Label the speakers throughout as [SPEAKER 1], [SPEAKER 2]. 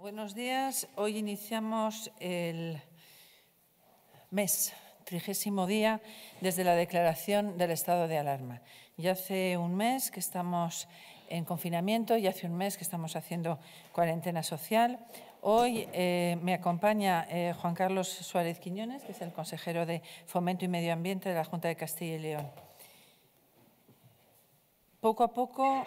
[SPEAKER 1] Buenos días. Hoy iniciamos el mes, trigésimo día, desde la declaración del estado de alarma. Ya hace un mes que estamos en confinamiento y hace un mes que estamos haciendo cuarentena social. Hoy eh, me acompaña eh, Juan Carlos Suárez Quiñones, que es el consejero de Fomento y Medio Ambiente de la Junta de Castilla y León. Poco a poco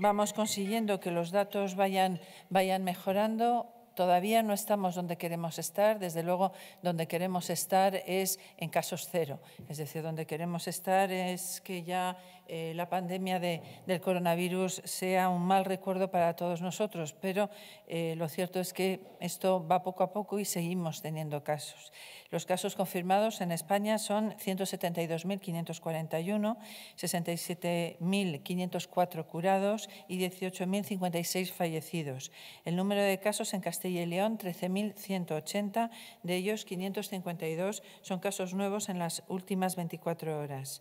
[SPEAKER 1] vamos consiguiendo que los datos vayan, vayan mejorando todavía no estamos donde queremos estar. Desde luego, donde queremos estar es en casos cero. Es decir, donde queremos estar es que ya eh, la pandemia del coronavirus sea un mal recuerdo para todos nosotros, pero eh, lo cierto es que esto va poco a poco y seguimos teniendo casos. Los casos confirmados en España son 172.541, 67.504 curados y 18.056 fallecidos. El número de casos en Castilla y León, 13.180, de ellos 552 son casos nuevos en las últimas 24 horas.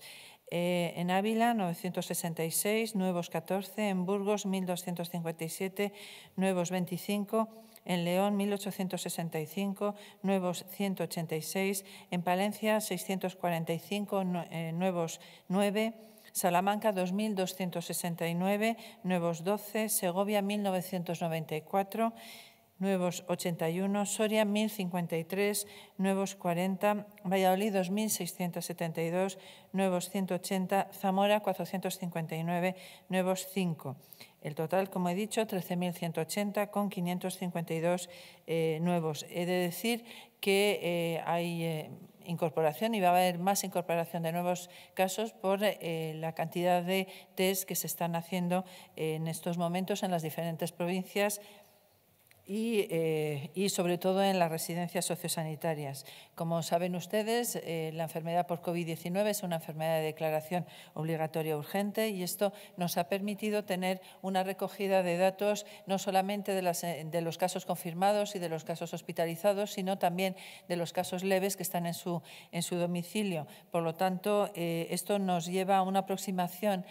[SPEAKER 1] Eh, en Ávila, 966, nuevos 14, en Burgos, 1257, nuevos 25, en León, 1865, nuevos 186, en Palencia, 645, eh, nuevos 9, Salamanca 2.269, nuevos 12, Segovia 1.994, nuevos 81, Soria 1053, nuevos 40, Valladolid 2672, nuevos 180, Zamora 459, nuevos 5. El total, como he dicho, 13.180 con 552 eh, nuevos. He de decir que eh, hay eh, incorporación y va a haber más incorporación de nuevos casos por la cantidad de test que se están haciendo en estos momentos en las diferentes provincias eh, y, sobre todo en las residencias sociosanitarias. Como saben ustedes, eh, la enfermedad por COVID-19 es una enfermedad de declaración obligatoria urgente y esto nos ha permitido tener una recogida de datos no solamente eh, de, los casos confirmados y de los casos hospitalizados, sino también de los casos leves que están en su, en su domicilio. Por lo tanto, esto nos lleva a una aproximación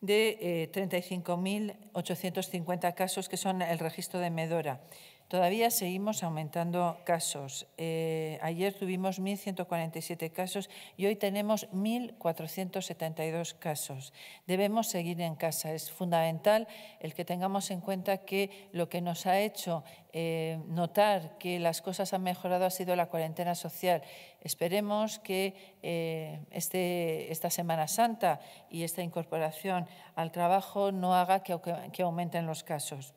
[SPEAKER 1] de eh, 35.850 casos que son el registro de Medora. Todavía seguimos aumentando casos. Eh, ayer tuvimos 1.147 casos y hoy tenemos 1.472 casos. Debemos seguir en casa. Es fundamental el que tengamos en cuenta que lo que nos ha hecho eh, notar que las cosas han mejorado ha sido la cuarentena social. Esperemos que eh, este, esta Semana Santa y esta incorporación al trabajo no haga que aumenten los casos.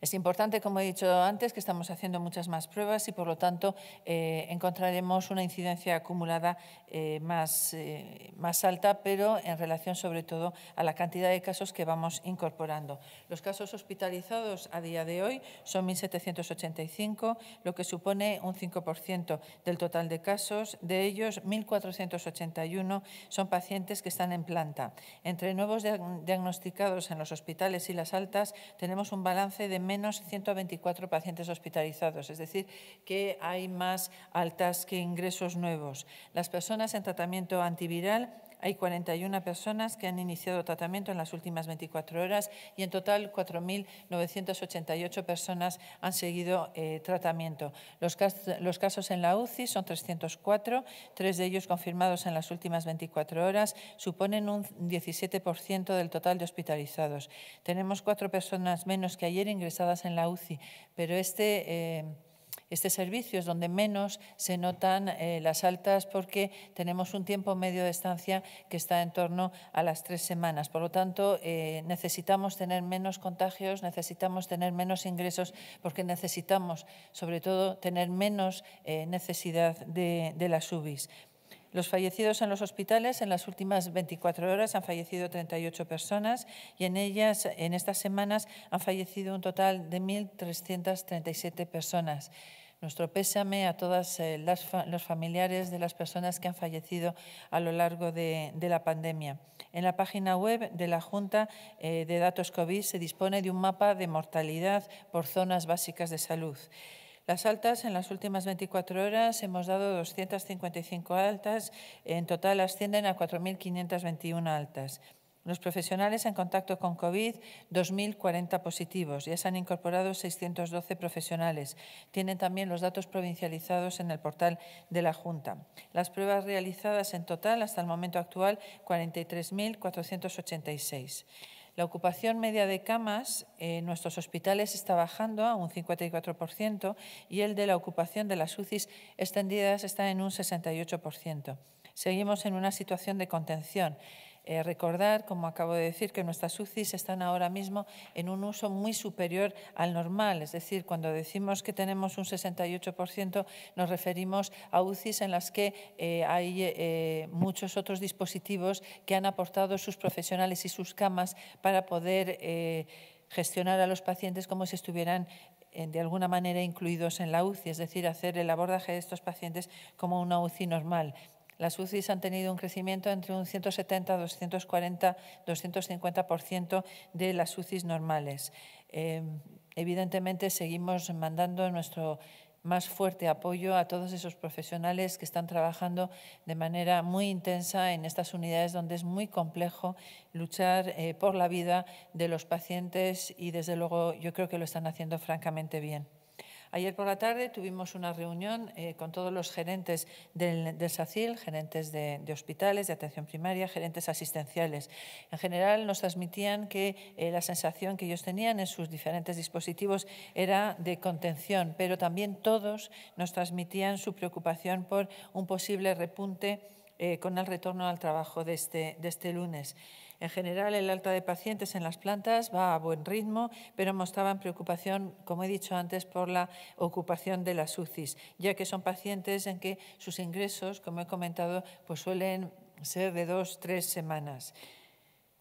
[SPEAKER 1] Es importante, como he dicho antes, que estamos haciendo muchas más pruebas y, por lo tanto, eh, encontraremos una incidencia acumulada eh, más, eh, más alta, pero en relación sobre todo a la cantidad de casos que vamos incorporando. Los casos hospitalizados a día de hoy son 1.785, lo que supone un 5% del total de casos. De ellos, 1.481 son pacientes que están en planta. Entre nuevos diagnosticados en los hospitales y las altas, tenemos un balance de menos 124 pacientes hospitalizados, es decir, que hay más altas que ingresos nuevos. Las personas en tratamiento antiviral hay 41 personas que han iniciado tratamiento en las últimas 24 horas y en total 4.988 personas han seguido eh, tratamiento. Los, casos en la UCI son 304, tres de ellos confirmados en las últimas 24 horas, suponen un 17% del total de hospitalizados. Tenemos cuatro personas menos que ayer ingresadas en la UCI, pero este... Eh, este servicio es donde menos se notan eh, las altas porque tenemos un tiempo medio de estancia que está en torno a las tres semanas. Por lo tanto, eh, necesitamos tener menos contagios, necesitamos tener menos ingresos porque necesitamos, sobre todo, tener menos eh, necesidad de, las UBIs. Los fallecidos en los hospitales en las últimas 24 horas han fallecido 38 personas y en ellas en estas semanas han fallecido un total de 1.337 personas. Nuestro pésame a todos eh, los familiares de las personas que han fallecido a lo largo de, la pandemia. En la página web de la Junta eh, de Datos COVID se dispone de un mapa de mortalidad por zonas básicas de salud. Las altas en las últimas 24 horas hemos dado 255 altas, en total ascienden a 4.521 altas. Los profesionales en contacto con COVID, 2.040 positivos. Ya se han incorporado 612 profesionales. Tienen también los datos provincializados en el portal de la Junta. Las pruebas realizadas en total, hasta el momento actual, 43.486. La ocupación media de camas en nuestros hospitales está bajando a un 54% y el de la ocupación de las UCIs extendidas está en un 68%. Seguimos en una situación de contención. Eh, recordar, como acabo de decir, que nuestras UCIs están ahora mismo en un uso muy superior al normal, es decir, cuando decimos que tenemos un 68%, nos referimos a UCIs en las que eh, hay eh, muchos otros dispositivos que han aportado sus profesionales y sus camas para poder gestionar a los pacientes como si estuvieran de alguna manera incluidos en la UCI, es decir, hacer el abordaje de estos pacientes como una UCI normal. Las UCIs han tenido un crecimiento entre un 170, 240, 250% de las UCIs normales. Eh, evidentemente, seguimos mandando nuestro más fuerte apoyo a todos esos profesionales que están trabajando de manera muy intensa en estas unidades donde es muy complejo luchar eh, por la vida de los pacientes y desde luego yo creo que lo están haciendo francamente bien. Ayer por la tarde tuvimos una reunión eh, con todos los gerentes del, SACIL, gerentes de, hospitales, de atención primaria, gerentes asistenciales. En general nos transmitían que eh, la sensación que ellos tenían en sus diferentes dispositivos era de contención, pero también todos nos transmitían su preocupación por un posible repunte eh, con el retorno al trabajo de este, este lunes. En general, el alta de pacientes en las plantas va a buen ritmo, pero mostraban preocupación, como he dicho antes, por la ocupación de las UCIs, ya que son pacientes en que sus ingresos, como he comentado, pues suelen ser de dos, tres semanas.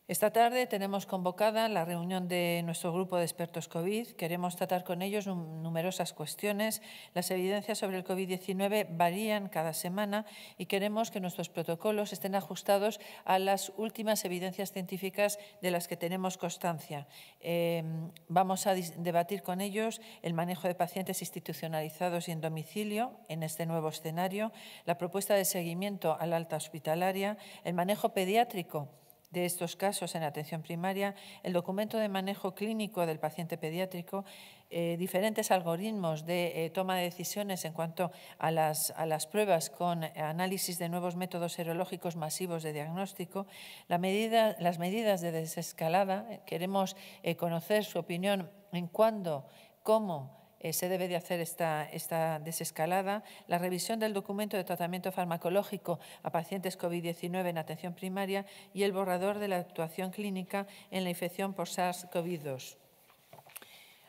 [SPEAKER 1] Esta tarde tenemos convocada la reunión de nuestro grupo de expertos COVID. Queremos tratar con ellos numerosas cuestiones. Las evidencias sobre el COVID-19 varían cada semana y queremos que nuestros protocolos estén ajustados a las últimas evidencias científicas de las que tenemos constancia. Em, vamos a debatir con ellos el manejo de pacientes institucionalizados y en domicilio en este nuevo escenario, la propuesta de seguimiento al alta hospitalaria, el manejo pediátrico de estos casos en atención primaria, el documento de manejo clínico del paciente pediátrico, eh, diferentes algoritmos de eh, toma de decisiones en cuanto a las, pruebas con análisis de nuevos métodos serológicos masivos de diagnóstico, la medida, las medidas de desescalada, queremos eh, conocer su opinión en cuándo, cómo, eh, se debe de hacer esta, esta desescalada, la revisión del documento de tratamiento farmacológico a pacientes COVID-19 en atención primaria y el borrador de la actuación clínica en la infección por SARS-CoV-2.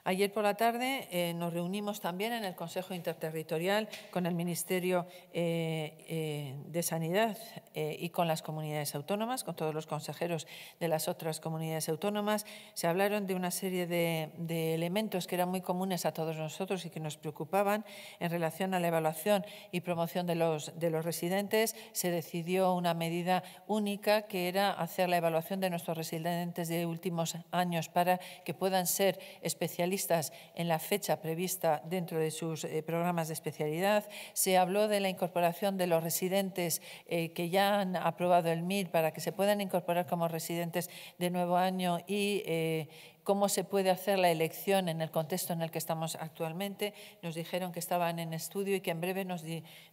[SPEAKER 1] Ayer por la tarde eh, nos reunimos también en el Consejo Interterritorial con el Ministerio eh, eh, de Sanidad y con las comunidades autónomas, con todos los consejeros de las otras comunidades autónomas. Se hablaron de una serie de, de elementos que eran muy comunes a todos nosotros y que nos preocupaban en relación a la evaluación y promoción de los, de los residentes. Se decidió una medida única que era hacer la evaluación de nuestros residentes de últimos años para que puedan ser especialistas en la fecha prevista dentro de sus eh, programas de especialidad. Se habló de la incorporación de los residentes eh, que ya han aprobado el MIR para que se puedan incorporar como residentes de nuevo año y eh, cómo se puede hacer la elección en el contexto en el que estamos actualmente. Nos dijeron que estaban en estudio y que en breve nos,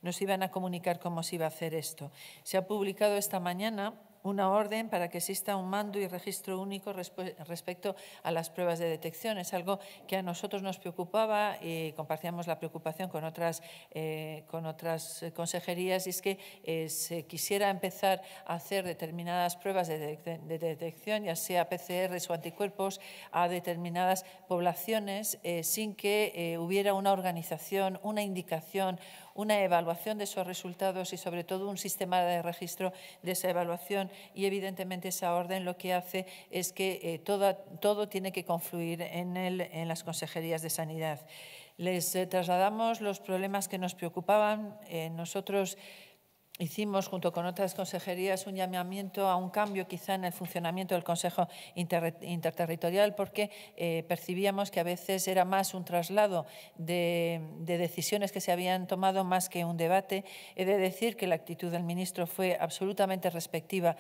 [SPEAKER 1] nos iban a comunicar cómo se iba a hacer esto. Se ha publicado esta mañana una orden para que exista un mando y registro único respecto a las pruebas de detección. Es algo que a nosotros nos preocupaba y compartíamos la preocupación con otras, eh, con otras consejerías y es que eh, se quisiera empezar a hacer determinadas pruebas de, detección, ya sea PCRs o anticuerpos, a determinadas poblaciones eh, sin que hubiera una organización, una indicación, una evaluación de esos resultados y sobre todo un sistema de registro de esa evaluación y evidentemente esa orden lo que hace es que eh, todo, tiene que confluir en, las consejerías de sanidad. Les eh, trasladamos los problemas que nos preocupaban. Eh, nosotros hicimos junto con otras consejerías un llamamiento a un cambio quizá en el funcionamiento del Consejo Interterritorial porque eh, percibíamos que a veces era más un traslado de, decisiones que se habían tomado más que un debate. He de decir que la actitud del ministro fue absolutamente receptiva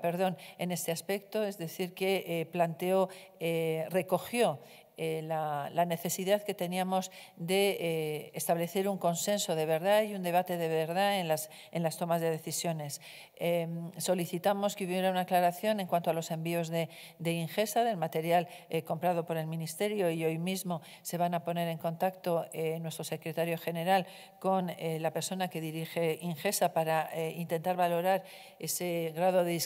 [SPEAKER 1] perdón, en este aspecto, es decir, que eh, planteó, eh, recogió eh, la, necesidad que teníamos de eh, establecer un consenso de verdad y un debate de verdad en las, en las tomas de decisiones. Em, solicitamos que hubiera una aclaración en cuanto a los envíos de, de ingesta del material eh, comprado por el Ministerio y hoy mismo se van a poner en contacto nuestro secretario general con la persona que dirige Ingesa para intentar valorar ese grado de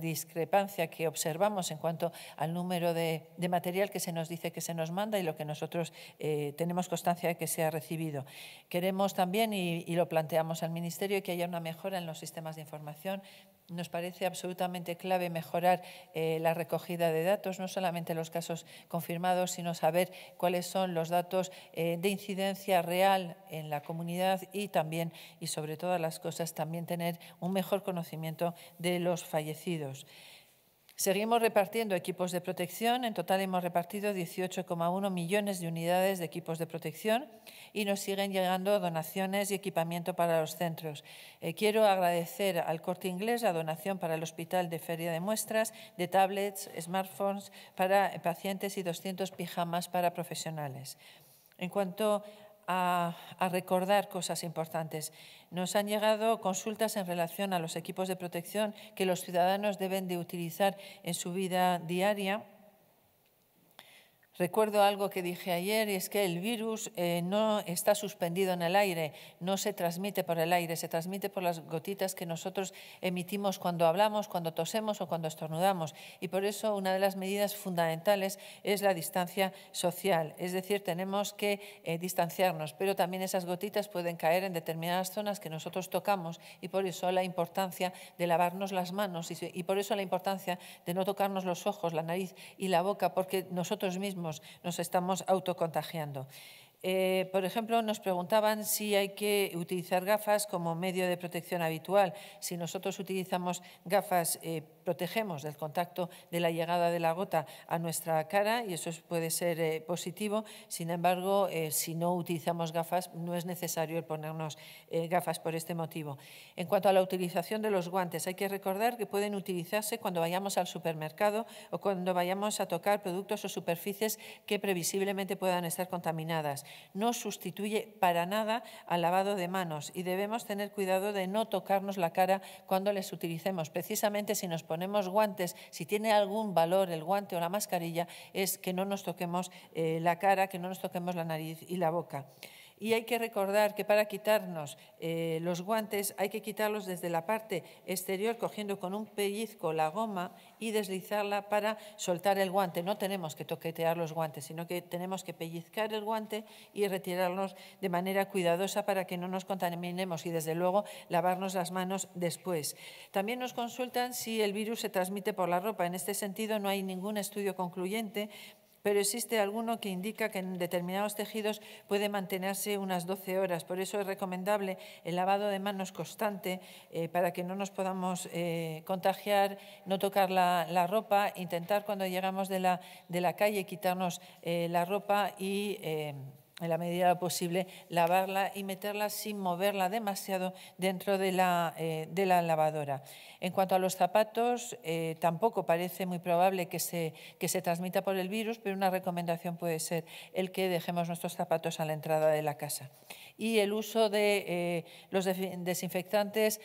[SPEAKER 1] discrepancia que observamos en cuanto al número de, de material que se nos dice que se nos manda y lo que nosotros eh, tenemos constancia de que se ha recibido. Queremos también, y, lo planteamos al Ministerio, que haya una mejora en los sistemas de información nos parece absolutamente clave mejorar eh, la recogida de datos, no solamente los casos confirmados, sino saber cuáles son los datos eh, de incidencia real en la comunidad y también, y sobre todas las cosas, también tener un mejor conocimiento de los fallecidos. Seguimos repartiendo equipos de protección. En total hemos repartido 18,1 millones de unidades de equipos de protección y nos siguen llegando donaciones y equipamiento para los centros. Eh, quiero agradecer al Corte Inglés la donación para el Hospital de Feria de Muestras de tablets, smartphones para pacientes y 200 pijamas para profesionales. En cuanto a, recordar cosas importantes. Nos han llegado consultas en relación a los equipos de protección que los ciudadanos deben de utilizar en su vida diaria Recuerdo algo que dije ayer y es que el virus eh, no está suspendido en el aire, no se transmite por el aire, se transmite por las gotitas que nosotros emitimos cuando hablamos, cuando tosemos o cuando estornudamos. Y por eso una de las medidas fundamentales es la distancia social, es decir, tenemos que eh, distanciarnos, pero también esas gotitas pueden caer en determinadas zonas que nosotros tocamos y por eso la importancia de lavarnos las manos y por eso la importancia de no tocarnos los ojos, la nariz y la boca, porque nosotros mismos nos estamos autocontagiando. Eh, por ejemplo, nos preguntaban si hay que utilizar gafas como medio de protección habitual. Si nosotros utilizamos gafas, eh, protegemos del contacto de la llegada de la gota a nuestra cara y eso puede ser eh, positivo. Sin embargo, si no utilizamos gafas, no es necesario ponernos gafas por este motivo. En cuanto a la utilización de los guantes, hay que recordar que pueden utilizarse cuando vayamos al supermercado o cuando vayamos a tocar productos o superficies que previsiblemente puedan estar contaminadas no sustituye para nada al lavado de manos y debemos tener cuidado de no tocarnos la cara cuando les utilicemos. Precisamente si nos ponemos guantes, si tiene algún valor el guante o la mascarilla, es que no nos toquemos eh, la cara, que no nos toquemos la nariz y la boca. Y hay que recordar que para quitarnos eh, los guantes hay que quitarlos desde la parte exterior cogiendo con un pellizco la goma y deslizarla para soltar el guante. No tenemos que toquetear los guantes, sino que tenemos que pellizcar el guante y retirarnos de manera cuidadosa para que no nos contaminemos y desde luego lavarnos las manos después. También nos consultan si el virus se transmite por la ropa. En este sentido no hay ningún estudio concluyente, pero existe alguno que indica que en determinados tejidos puede mantenerse unas 12 horas. Por eso es recomendable el lavado de manos constante eh, para que no nos podamos eh, contagiar, no tocar la, ropa, intentar cuando llegamos de la, de la calle quitarnos eh, la ropa y en la medida posible, lavarla y meterla sin moverla demasiado dentro de la, eh, lavadora. En cuanto a los zapatos, eh, tampoco parece muy probable que se, se transmita por el virus, pero una recomendación puede ser el que dejemos nuestros zapatos a la entrada de la casa. Y el uso de eh, los desinfectantes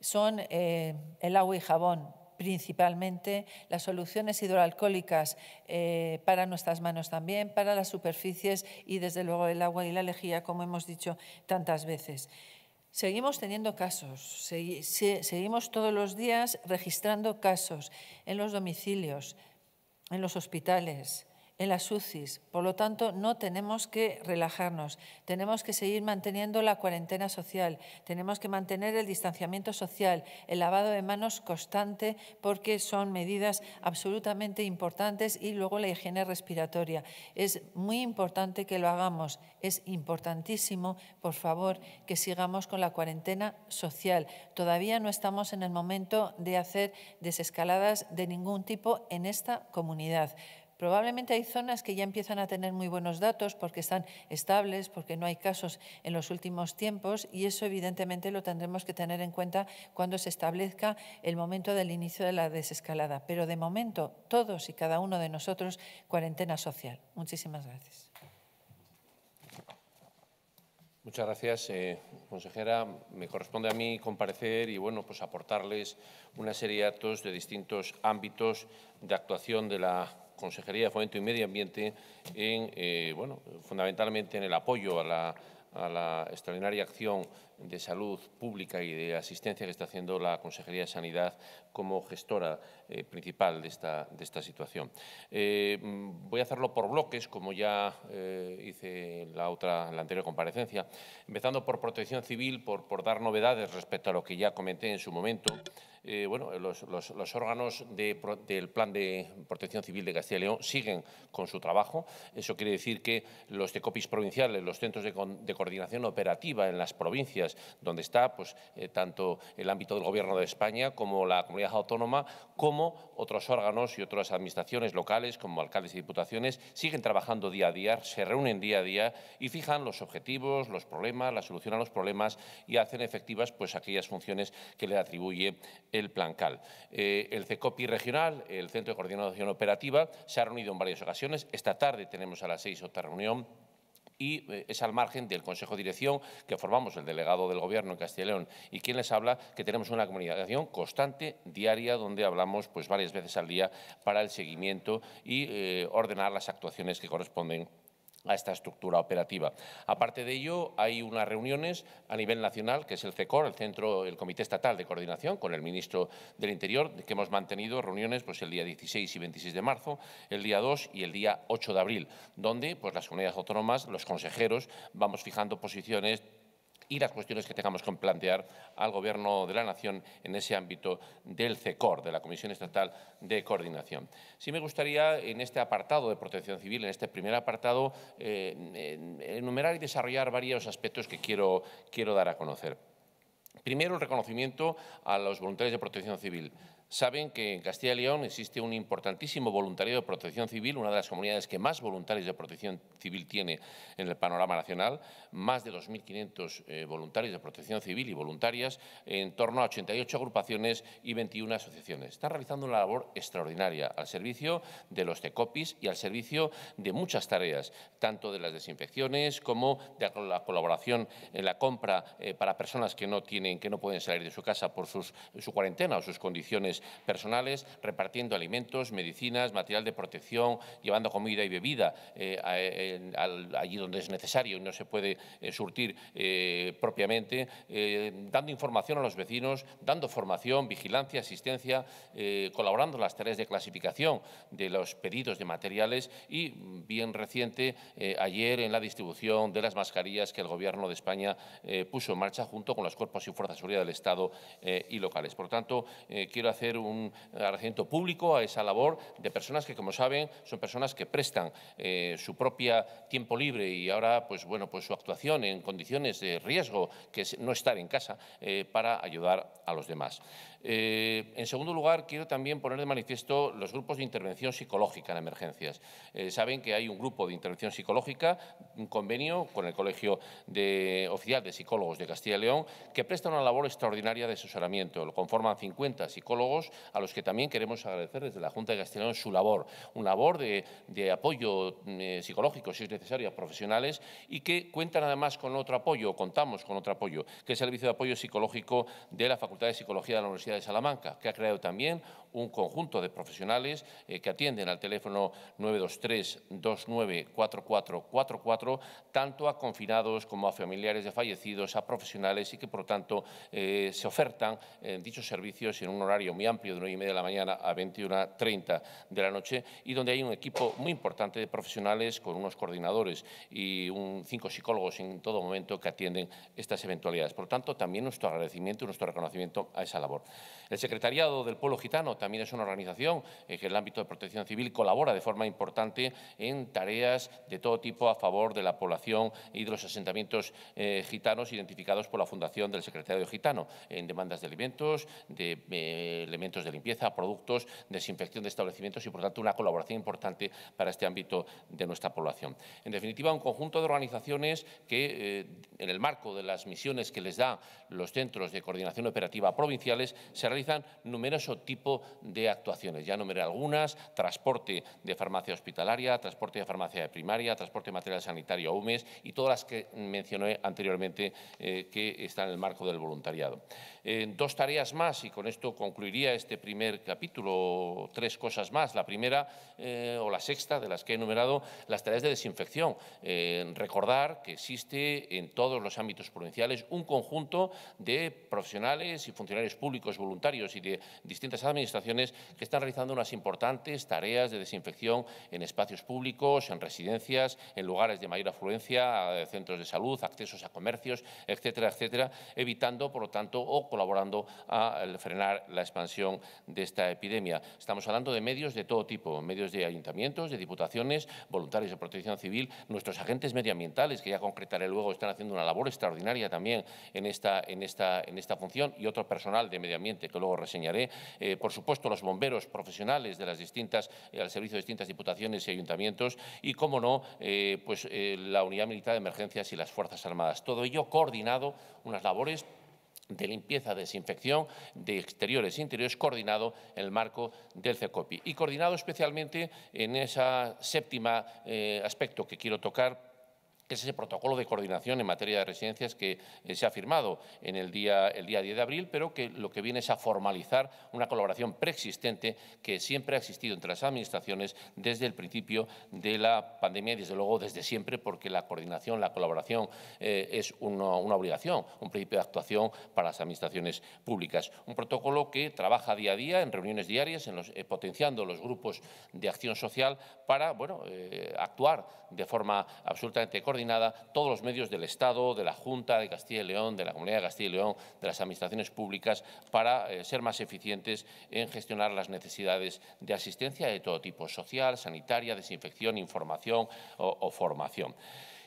[SPEAKER 1] son el agua y jabón principalmente, las soluciones hidroalcohólicas eh, para nuestras manos también, para las superficies y desde luego el agua y la lejía, como hemos dicho tantas veces. Seguimos teniendo casos, seguimos todos los días registrando casos en los domicilios, en los hospitales, en las UCIs. Por lo tanto, no tenemos que relajarnos, tenemos que seguir manteniendo la cuarentena social, tenemos que mantener el distanciamiento social, el lavado de manos constante, porque son medidas absolutamente importantes y luego la higiene respiratoria. Es muy importante que lo hagamos, es importantísimo, por favor, que sigamos con la cuarentena social. Todavía no estamos en el momento de hacer desescaladas de ningún tipo en esta comunidad Probablemente hay zonas que ya empiezan a tener muy buenos datos porque están estables, porque no hay casos en los últimos tiempos y eso evidentemente lo tendremos que tener en cuenta cuando se establezca el momento del inicio de la desescalada. Pero de momento, todos y cada uno de nosotros, cuarentena social. Muchísimas gracias.
[SPEAKER 2] Muchas gracias, eh, consejera. Me corresponde a mí comparecer y bueno, pues aportarles una serie de datos de distintos ámbitos de actuación de la Consejería de Fomento y Medio Ambiente, en, eh, bueno, fundamentalmente en el apoyo a la extraordinaria acción de salud pública y de asistencia que está haciendo la Consejería de Sanidad como gestora eh, principal de esta, de esta situación. Eh, mm, voy a hacerlo por bloques, como ya eh, hice la, otra, la anterior comparecencia, empezando por protección civil, por, por dar novedades respecto a lo que ya comenté en su momento. bueno, los, los, órganos del Plan de Protección Civil de Castilla y León siguen con su trabajo. Eso quiere decir que los TECOPIS provinciales, los centros de coordinación operativa en las provincias, donde está pues, eh, tanto el ámbito del Gobierno de España como la comunidad autónoma, como otros órganos y otras administraciones locales, como alcaldes y diputaciones, siguen trabajando día a día, se reúnen día a día y fijan los objetivos, los problemas, la solución a los problemas y hacen efectivas pues, aquellas funciones que le atribuye el Plan CAL. Eh, el CECOPI regional, el Centro de Coordinación Operativa, se ha reunido en varias ocasiones. Esta tarde tenemos a las seis otra reunión y eh, es al margen del Consejo de Dirección que formamos el delegado del Gobierno en Castilla y León y quien les habla, que tenemos una comunicación constante, diaria, donde hablamos pues, varias veces al día para el seguimiento y eh, ordenar las actuaciones que corresponden a esta estructura operativa. Aparte de ello, hay unas reuniones a nivel nacional, que es el CECOR, el Centro, el Comité Estatal de Coordinación, con el ministro del Interior, que hemos mantenido reuniones pues, el día 16 y 26 de marzo, el día 2 y el día 8 de abril, donde pues, las comunidades autónomas, los consejeros, vamos fijando posiciones y las cuestiones que tengamos que plantear al Gobierno de la Nación en ese ámbito del CECOR, de la Comisión Estatal de Coordinación. Sí me gustaría, en este apartado de protección civil, en este primer apartado, eh, enumerar y desarrollar varios aspectos que quiero, quiero dar a conocer. Primero, el reconocimiento a los voluntarios de protección civil saben que en Castilla y León existe un importantísimo voluntario de protección civil, una de las comunidades que más voluntarios de protección civil tiene en el panorama nacional, más de 2.500 eh, voluntarios de protección civil y voluntarias, en torno a 88 agrupaciones y 21 asociaciones. Está realizando una labor extraordinaria al servicio de los TECOPIS y al servicio de muchas tareas, tanto de las desinfecciones como de la colaboración en la compra eh, para personas que no tienen, que no pueden salir de su casa por su cuarentena o sus condiciones personales repartiendo alimentos, medicinas, material de protección, llevando comida y bebida eh, allí donde es necesario y no se puede eh, surtir eh, propiamente, dando información a los vecinos, dando formación, vigilancia, asistencia, colaborando en las tareas de clasificación de los pedidos de materiales y, mm, bien reciente, ayer en la distribución de las mascarillas que el Gobierno de España puso en marcha junto con los cuerpos y fuerzas de seguridad del Estado y locales. Por tanto, quiero hacer un agradecimiento público a esa labor de personas que, como saben, son personas que prestan eh, su propio tiempo libre y ahora, pues bueno, pues su actuación en condiciones de riesgo, que es no estar en casa, eh, para ayudar a los demás. Eh, en segundo lugar, quiero también poner de manifiesto los grupos de intervención psicológica en emergencias. Eh, saben que hay un grupo de intervención psicológica, un convenio con el Colegio Oficial de Psicólogos de Castilla y León, que presta una labor extraordinaria de asesoramiento. Lo conforman 50 psicólogos a los que también queremos agradecer desde la Junta de Castilla y León su labor, una labor de, apoyo eh, psicológico, si es necesario, a profesionales y que cuentan además con otro apoyo, contamos con otro apoyo, que es el Servicio de Apoyo Psicológico de la Facultad de Psicología de la Universidad de Salamanca, que ha creado también un conjunto de profesionales eh, que atienden al teléfono 923-294444, tanto a confinados como a familiares de fallecidos, a profesionales y que, por lo tanto, eh, se ofertan eh, dichos servicios en un horario muy amplio de 9 y media de la mañana a 21.30 de la noche y donde hay un equipo muy importante de profesionales con unos coordinadores y cinco psicólogos en todo momento que atienden estas eventualidades. Por tanto, también nuestro agradecimiento y nuestro reconocimiento a esa labor. El Secretariado del Pueblo Gitano también es una organización eh, que en el ámbito de protección civil colabora de forma importante en tareas de todo tipo a favor de la población y de los asentamientos eh, gitanos identificados por la Fundación del Secretario Gitano en demandas de alimentos, de eh, elementos de limpieza, productos, desinfección de establecimientos y, por tanto, una colaboración importante para este ámbito de nuestra población. En definitiva, un conjunto de organizaciones que, en el marco de las misiones que les dan los centros de coordinación operativa provinciales, se realizan numeroso tipo de actuaciones. Ya numeré algunas, transporte de farmacia hospitalaria, transporte de farmacia de primaria, transporte de material sanitario a UMES y todas las que mencioné anteriormente eh, que están en el marco del voluntariado. Eh, dos tareas más y con esto concluiría este primer capítulo, tres cosas más. La primera eh, o la sexta de las que he enumerado, las tareas de desinfección. recordar que existe en todos los ámbitos provinciales un conjunto de profesionales y funcionarios públicos voluntarios y de distintas administraciones que están realizando unas importantes tareas de desinfección en espacios públicos, en residencias, en lugares de mayor afluencia, eh, centros de salud, accesos a comercios, etcétera, etcétera, evitando, por lo tanto, o colaborando a frenar la expansión de esta epidemia. Estamos hablando de medios de todo tipo, medios de ayuntamientos, de diputaciones, voluntarios de protección civil, nuestros agentes medioambientales, que ya concretaré luego, están haciendo una labor extraordinaria también en esta, en esta, en esta función, y otro personal de medio ambiente que luego reseñaré, eh, por supuesto supuesto, los bomberos profesionales de las distintas, eh, al servicio de distintas diputaciones y ayuntamientos y, como no, eh, pues, eh, la Unidad Militar de Emergencias y las Fuerzas Armadas. Todo ello coordinado, unas labores de limpieza, desinfección de exteriores e interiores coordinado en el marco del CECOPI y coordinado especialmente en ese séptimo aspecto que quiero tocar que es ese protocolo de coordinación en materia de residencias que eh, se ha firmado en el día, el día 10 de abril, pero que lo que viene es a formalizar una colaboración preexistente que siempre ha existido entre las administraciones desde el principio de la pandemia y, desde luego, desde siempre, porque la coordinación, la colaboración eh, es una, obligación, un principio de actuación para las administraciones públicas. Un protocolo que trabaja día a día en reuniones diarias, eh, potenciando los grupos de acción social para bueno, actuar de forma absolutamente correcta coordinada todos los medios del Estado, de la Junta de Castilla y León, de la Comunidad de Castilla y León, de las administraciones públicas, para eh, ser más eficientes en gestionar las necesidades de asistencia de todo tipo, social, sanitaria, desinfección, información o formación.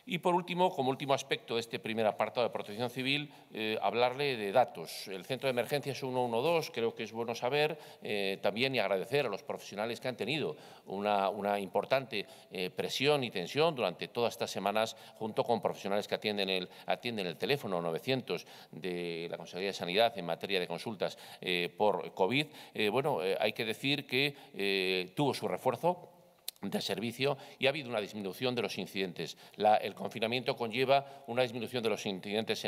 [SPEAKER 2] Y por último, como último aspecto de este primer apartado de protección civil, eh, hablarle de datos. El centro de emergencias 112 creo que es bueno saber eh, también y agradecer a los profesionales que han tenido una, importante eh, presión y tensión durante todas estas semanas junto con profesionales que atienden el, atienden el teléfono 900 de la Consejería de Sanidad en materia de consultas por COVID. bueno, hay que decir que tuvo su refuerzo de servicio y ha habido una disminución de los incidentes. el confinamiento conlleva una disminución de los incidentes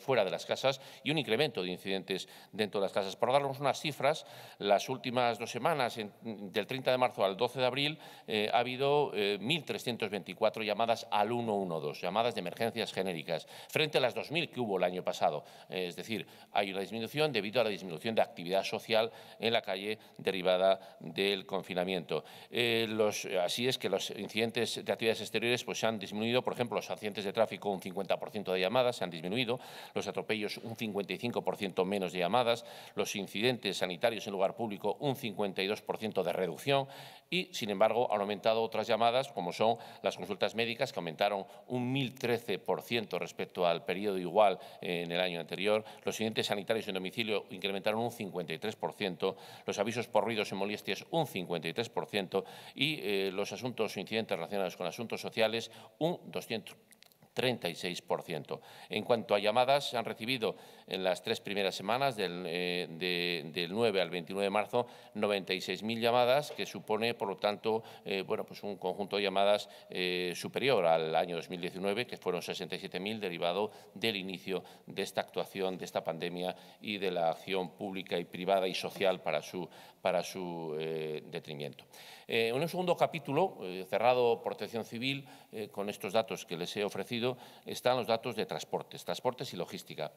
[SPEAKER 2] fuera de las casas y un incremento de incidentes dentro de las casas. Por darnos unas cifras, las últimas dos semanas, del 30 de marzo al 12 de abril, eh, ha habido 1.324 eh, llamadas al 112, llamadas de emergencias genéricas, frente a las 2.000 que hubo el año pasado. Eh, es decir, hay una disminución debido a la disminución de actividad social en la calle derivada del confinamiento. los así es que los incidentes de actividades exteriores pues, se han disminuido, por ejemplo, los accidentes de tráfico un 50% de llamadas se han disminuido, los atropellos un 55% menos de llamadas, los incidentes sanitarios en lugar público un 52% de reducción y, sin embargo, han aumentado otras llamadas como son las consultas médicas que aumentaron un 1.013% respecto al periodo igual en el año anterior, los incidentes sanitarios en domicilio incrementaron un 53%, los avisos por ruidos y molestias un 53% y los asuntos o incidentes relacionados con asuntos sociales un 236%. En cuanto a llamadas, se han recibido en las tres primeras semanas, del, 9 eh, al 29 de marzo, 96.000 llamadas, que supone, por lo tanto, eh, bueno, pues un conjunto de llamadas eh, superior al año 2019, que fueron 67.000, derivado del inicio de esta actuación, de esta pandemia y de la acción pública y privada y social para su, para su detrimento. en un segundo capítulo, cerrado Protección Civil, con estos datos que les he ofrecido, están los datos de transportes, transportes y logística.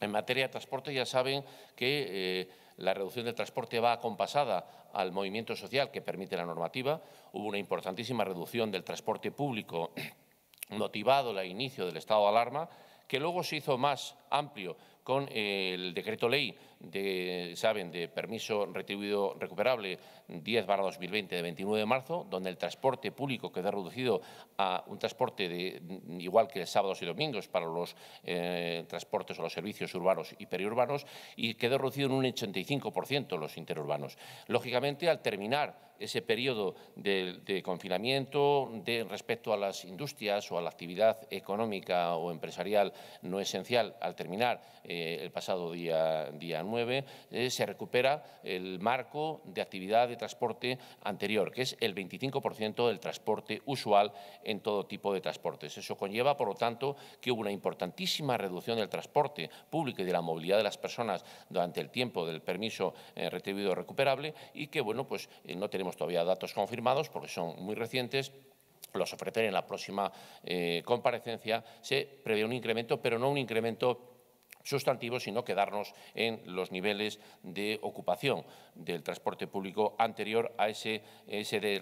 [SPEAKER 2] En materia de transporte ya saben que eh, la reducción del transporte va acompasada al movimiento social que permite la normativa. Hubo una importantísima reducción del transporte público motivado al inicio del estado de alarma, que luego se hizo más amplio con el decreto ley de, saben, de permiso retribuido recuperable 10-2020 de 29 de marzo, donde el transporte público quedó reducido a un transporte mm, igual que sábados y domingos para los eh, transportes o los servicios urbanos y periurbanos y quedó reducido en un 85% los interurbanos. Lógicamente, al terminar ese periodo de, confinamiento de, respecto a las industrias o a la actividad económica o empresarial no esencial, al terminar eh, el pasado día, día 9, eh, se recupera el marco de actividad de transporte anterior, que es el 25% del transporte usual en todo tipo de transportes. Eso conlleva, por lo tanto, que hubo una importantísima reducción del transporte público y de la movilidad de las personas durante el tiempo del permiso eh, retribuido recuperable y que, bueno, pues eh, no tenemos todavía datos confirmados porque son muy recientes, los ofreceré en la próxima eh, comparecencia, se prevé un incremento, pero no un incremento sustantivos, sino quedarnos en los niveles de ocupación del transporte público anterior a ese,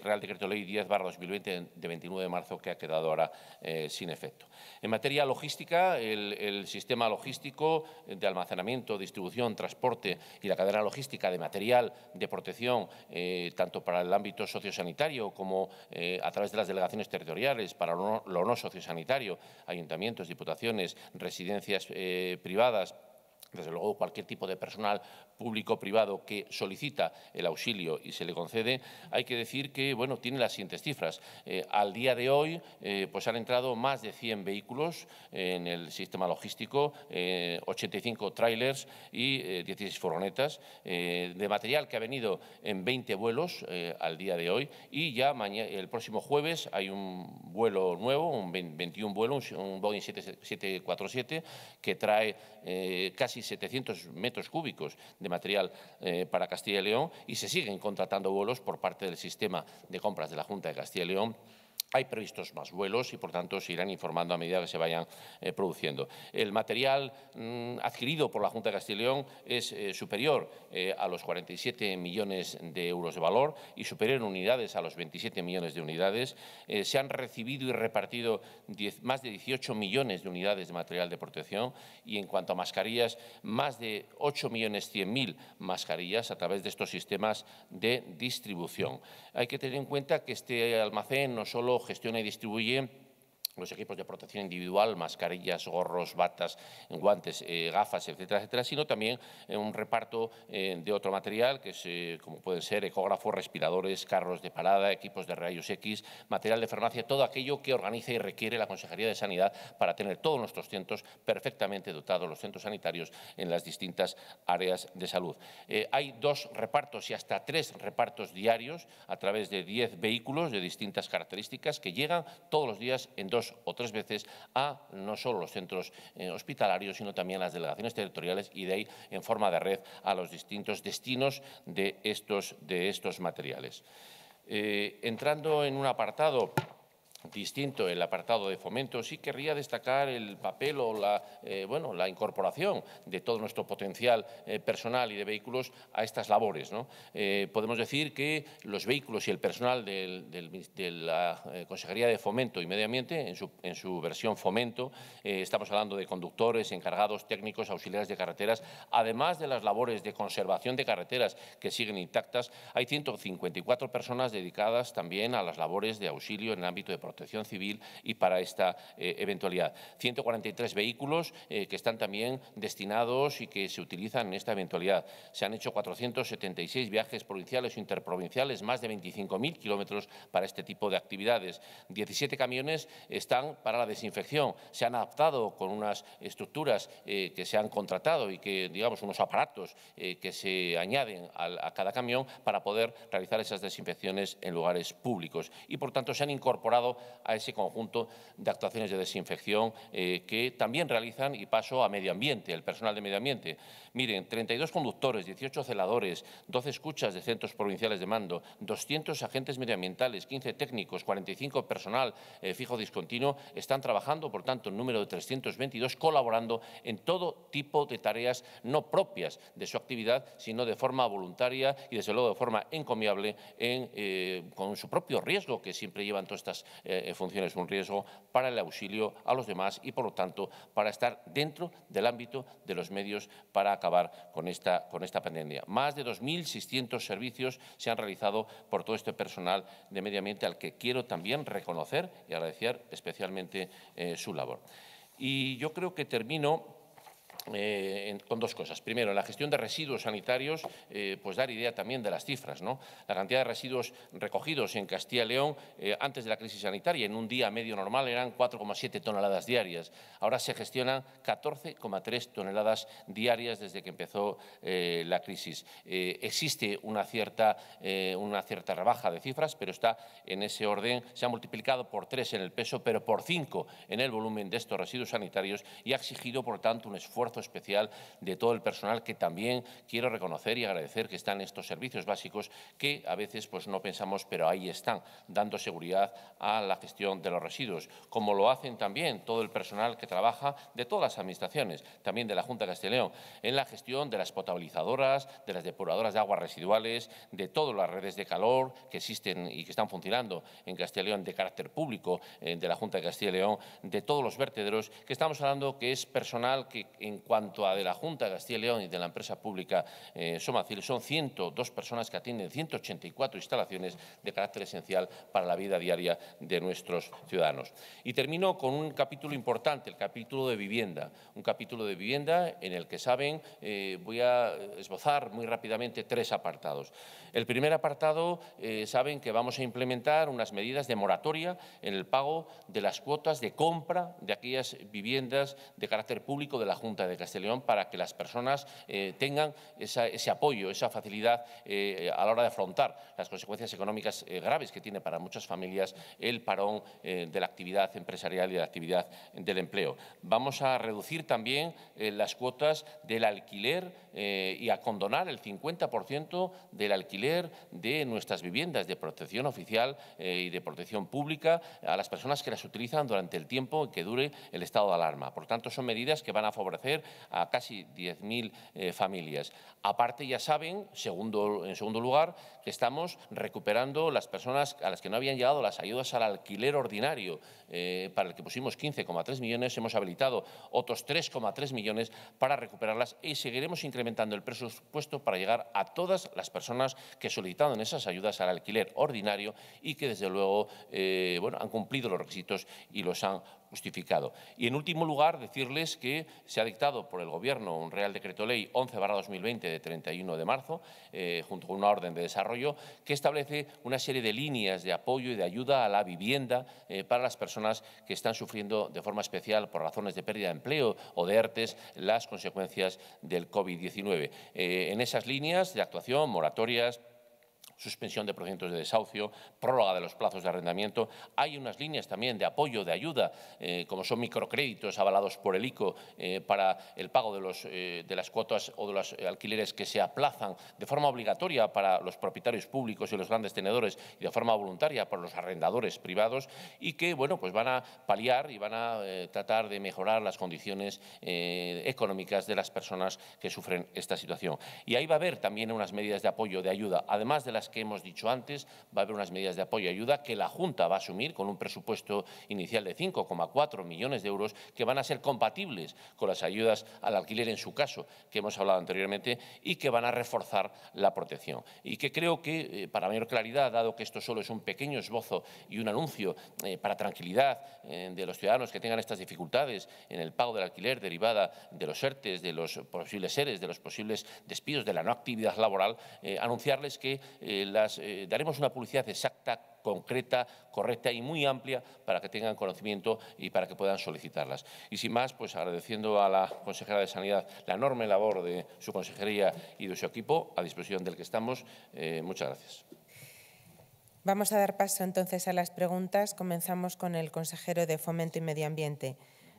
[SPEAKER 2] Real Decreto Ley 10-2020 de 29 de marzo que ha quedado ahora eh, sin efecto. En materia logística, el, sistema logístico de almacenamiento, distribución, transporte y la cadena logística de material de protección, eh, tanto para el ámbito sociosanitario como eh, a través de las delegaciones territoriales, para lo no sociosanitario, ayuntamientos, diputaciones, residencias privadas, pasadas desde luego cualquier tipo de personal público o privado que solicita el auxilio y se le concede, hay que decir que bueno, tiene las siguientes cifras. Eh, al día de hoy eh, pues han entrado más de 100 vehículos en el sistema logístico, 85 eh, trailers y 16 furgonetas, de material que ha venido en 20 vuelos al día de hoy y ya el próximo jueves hay un vuelo nuevo, un 21 vuelo, un, Boeing 747 que trae casi 700 metros cúbicos de material eh, para Castilla y León y se siguen contratando vuelos por parte del sistema de compras de la Junta de Castilla y León hay previstos más vuelos y, por tanto, se irán informando a medida que se vayan eh, produciendo. El material mm, adquirido por la Junta de Castilla y León es eh, superior eh, a los 47 millones de euros de valor y superior en unidades a los 27 millones de unidades. se han recibido y repartido más de 18 millones de unidades de material de protección y, en cuanto a mascarillas, más de 8 millones mascarillas a través de estos sistemas de distribución. Hay que tener en cuenta que este almacén no solo gestiona y distribuye los equipos de protección individual, mascarillas, gorros, batas, guantes, eh, gafas, etcétera, etcétera, sino también eh, un reparto eh, de otro material, que es, como pueden ser ecógrafos, respiradores, carros de parada, equipos de rayos X, material de farmacia, todo aquello que organiza y requiere la Consejería de Sanidad para tener todos nuestros centros perfectamente dotados, los centros sanitarios, en las distintas áreas de salud. hay dos repartos y hasta tres repartos diarios a través de diez vehículos de distintas características que llegan todos los días en dos o tres veces a no solo los centros eh, hospitalarios, sino también a las delegaciones territoriales y de ahí en forma de red a los distintos destinos de estos, de estos materiales. Eh, entrando en un apartado distinto el apartado de fomento, sí querría destacar el papel o la, eh, bueno, la incorporación de todo nuestro potencial eh, personal y de vehículos a estas labores. Eh, podemos decir que los vehículos y el personal de la Consejería de Fomento y Medio Ambiente, en su, en su versión fomento, estamos hablando de conductores, encargados, técnicos, auxiliares de carreteras, además de las labores de conservación de carreteras que siguen intactas, hay 154 personas dedicadas también a las labores de auxilio en el ámbito de protección protección civil y para esta eh, eventualidad. 143 vehículos eh, que están también destinados y que se utilizan en esta eventualidad. Se han hecho 476 viajes provinciales o interprovinciales, más de 25.000 kilómetros para este tipo de actividades. 17 camiones están para la desinfección. Se han adaptado con unas estructuras eh, que se han contratado y que, digamos, unos aparatos que se añaden a cada camión para poder realizar esas desinfecciones en lugares públicos. Y, por tanto, se han incorporado a ese conjunto de actuaciones de desinfección eh, que también realizan y paso a medio ambiente, el personal de medio ambiente. Miren, 32 conductores, 18 celadores, 12 escuchas de centros provinciales de mando, 200 agentes medioambientales, 15 técnicos, 45 personal eh, fijo discontinuo, están trabajando, por tanto, un número de 322 colaborando en todo tipo de tareas no propias de su actividad, sino de forma voluntaria y, desde luego, de forma encomiable eh, con su propio riesgo, que siempre llevan todas estas eh, funciones, un riesgo para el auxilio a los demás y, por lo tanto, para estar dentro del ámbito de los medios para acabar con esta, con esta pandemia. Más de 2.600 servicios se han realizado por todo este personal de medio ambiente al que quiero también reconocer y agradecer especialmente eh, su labor. Y yo creo que termino eh, con dos cosas. Primero, la gestión de residuos sanitarios, eh, pues dar idea también de las cifras. ¿no? La cantidad de residuos recogidos en Castilla y León eh, antes de la crisis sanitaria, en un día medio normal, eran 4,7 toneladas diarias. Ahora se gestionan 14,3 toneladas diarias desde que empezó la crisis. existe una cierta, una cierta rebaja de cifras, pero está en ese orden. Se ha multiplicado por tres en el peso, pero por cinco en el volumen de estos residuos sanitarios y ha exigido, por tanto, un esfuerzo especial de todo el personal que también quiero reconocer y agradecer que están estos servicios básicos que a veces pues, no pensamos, pero ahí están, dando seguridad a la gestión de los residuos, como lo hacen también todo el personal que trabaja de todas las administraciones, también de la Junta de Castilla-León, en la gestión de las potabilizadoras, de las depuradoras de aguas residuales, de todas las redes de calor que existen y que están funcionando en león de carácter público, eh, de la Junta de Castilla León, de todos los vertederos, que estamos hablando que es personal que en cuanto a de la Junta de Castilla y León y de la empresa pública eh, Somacil, son 102 personas que atienden 184 instalaciones de carácter esencial para la vida diaria de nuestros ciudadanos. Y termino con un capítulo importante, el capítulo de vivienda. Un capítulo de vivienda en el que saben, eh, voy a esbozar muy rápidamente tres apartados. El primer apartado, eh, saben que vamos a implementar unas medidas de moratoria en el pago de las cuotas de compra de aquellas viviendas de carácter público de la Junta de de Castellón para que las personas eh, tengan ese apoyo, esa facilidad eh, a la hora de afrontar las consecuencias económicas eh, graves que tiene para muchas familias el parón de la actividad empresarial y de la actividad del empleo. Vamos a reducir también las cuotas del alquiler y a condonar el 50% del alquiler de nuestras viviendas de protección oficial y de protección pública a las personas que las utilizan durante el tiempo que dure el estado de alarma. Por tanto, son medidas que van a favorecer a casi 10.000 eh, familias. Aparte, ya saben, segundo, en segundo lugar, que estamos recuperando las personas a las que no habían llegado las ayudas al alquiler ordinario, eh, para el que pusimos 15,3 millones, hemos habilitado otros 3,3 millones para recuperarlas y seguiremos incrementando el presupuesto para llegar a todas las personas que solicitaron esas ayudas al alquiler ordinario y que, desde luego, eh, bueno, han cumplido los requisitos y los han justificado. Y en último lugar, decirles que se ha dictado por el Gobierno un Real Decreto Ley 11-2020 de 31 de marzo, eh, junto con una orden de desarrollo, que establece una serie de líneas de apoyo y de ayuda a la vivienda eh, para las personas que están sufriendo de forma especial por razones de pérdida de empleo o de ERTES las consecuencias del COVID-19. Eh, en esas líneas de actuación, moratorias, suspensión de procedimientos de desahucio, prórroga de los plazos de arrendamiento. Hay unas líneas también de apoyo, de ayuda, eh, como son microcréditos avalados por el ICO eh, para el pago de, eh, de las cuotas o de los alquileres que se aplazan de forma obligatoria para los propietarios públicos y los grandes tenedores y de forma voluntaria para los arrendadores privados y que bueno, pues van a paliar y van a tratar de mejorar las condiciones económicas de las personas que sufren esta situación. Y ahí va a haber también unas medidas de apoyo, de ayuda, además de las que hemos dicho antes, va a haber unas medidas de apoyo y ayuda que la Junta va a asumir con un presupuesto inicial de 5,4 millones de euros que van a ser compatibles con las ayudas al alquiler en su caso, que hemos hablado anteriormente, y que van a reforzar la protección. Y que creo que, eh, para mayor claridad, dado que esto solo es un pequeño esbozo y un anuncio eh, para tranquilidad eh, de los ciudadanos que tengan estas dificultades en el pago del alquiler derivada de los ERTES, de los posibles seres, de los posibles despidos, de la no actividad laboral, anunciarles que eh, eh, daremos una publicidad exacta, concreta, correcta y muy amplia para que tengan conocimiento y para que puedan solicitarlas. Y sin más, pues agradeciendo a la consejera de Sanidad la enorme labor de su consejería y de su equipo, a disposición del que estamos. Eh, muchas gracias.
[SPEAKER 3] Vamos a dar paso entonces a las preguntas. Comenzamos con el consejero de Fomento y Medio Ambiente.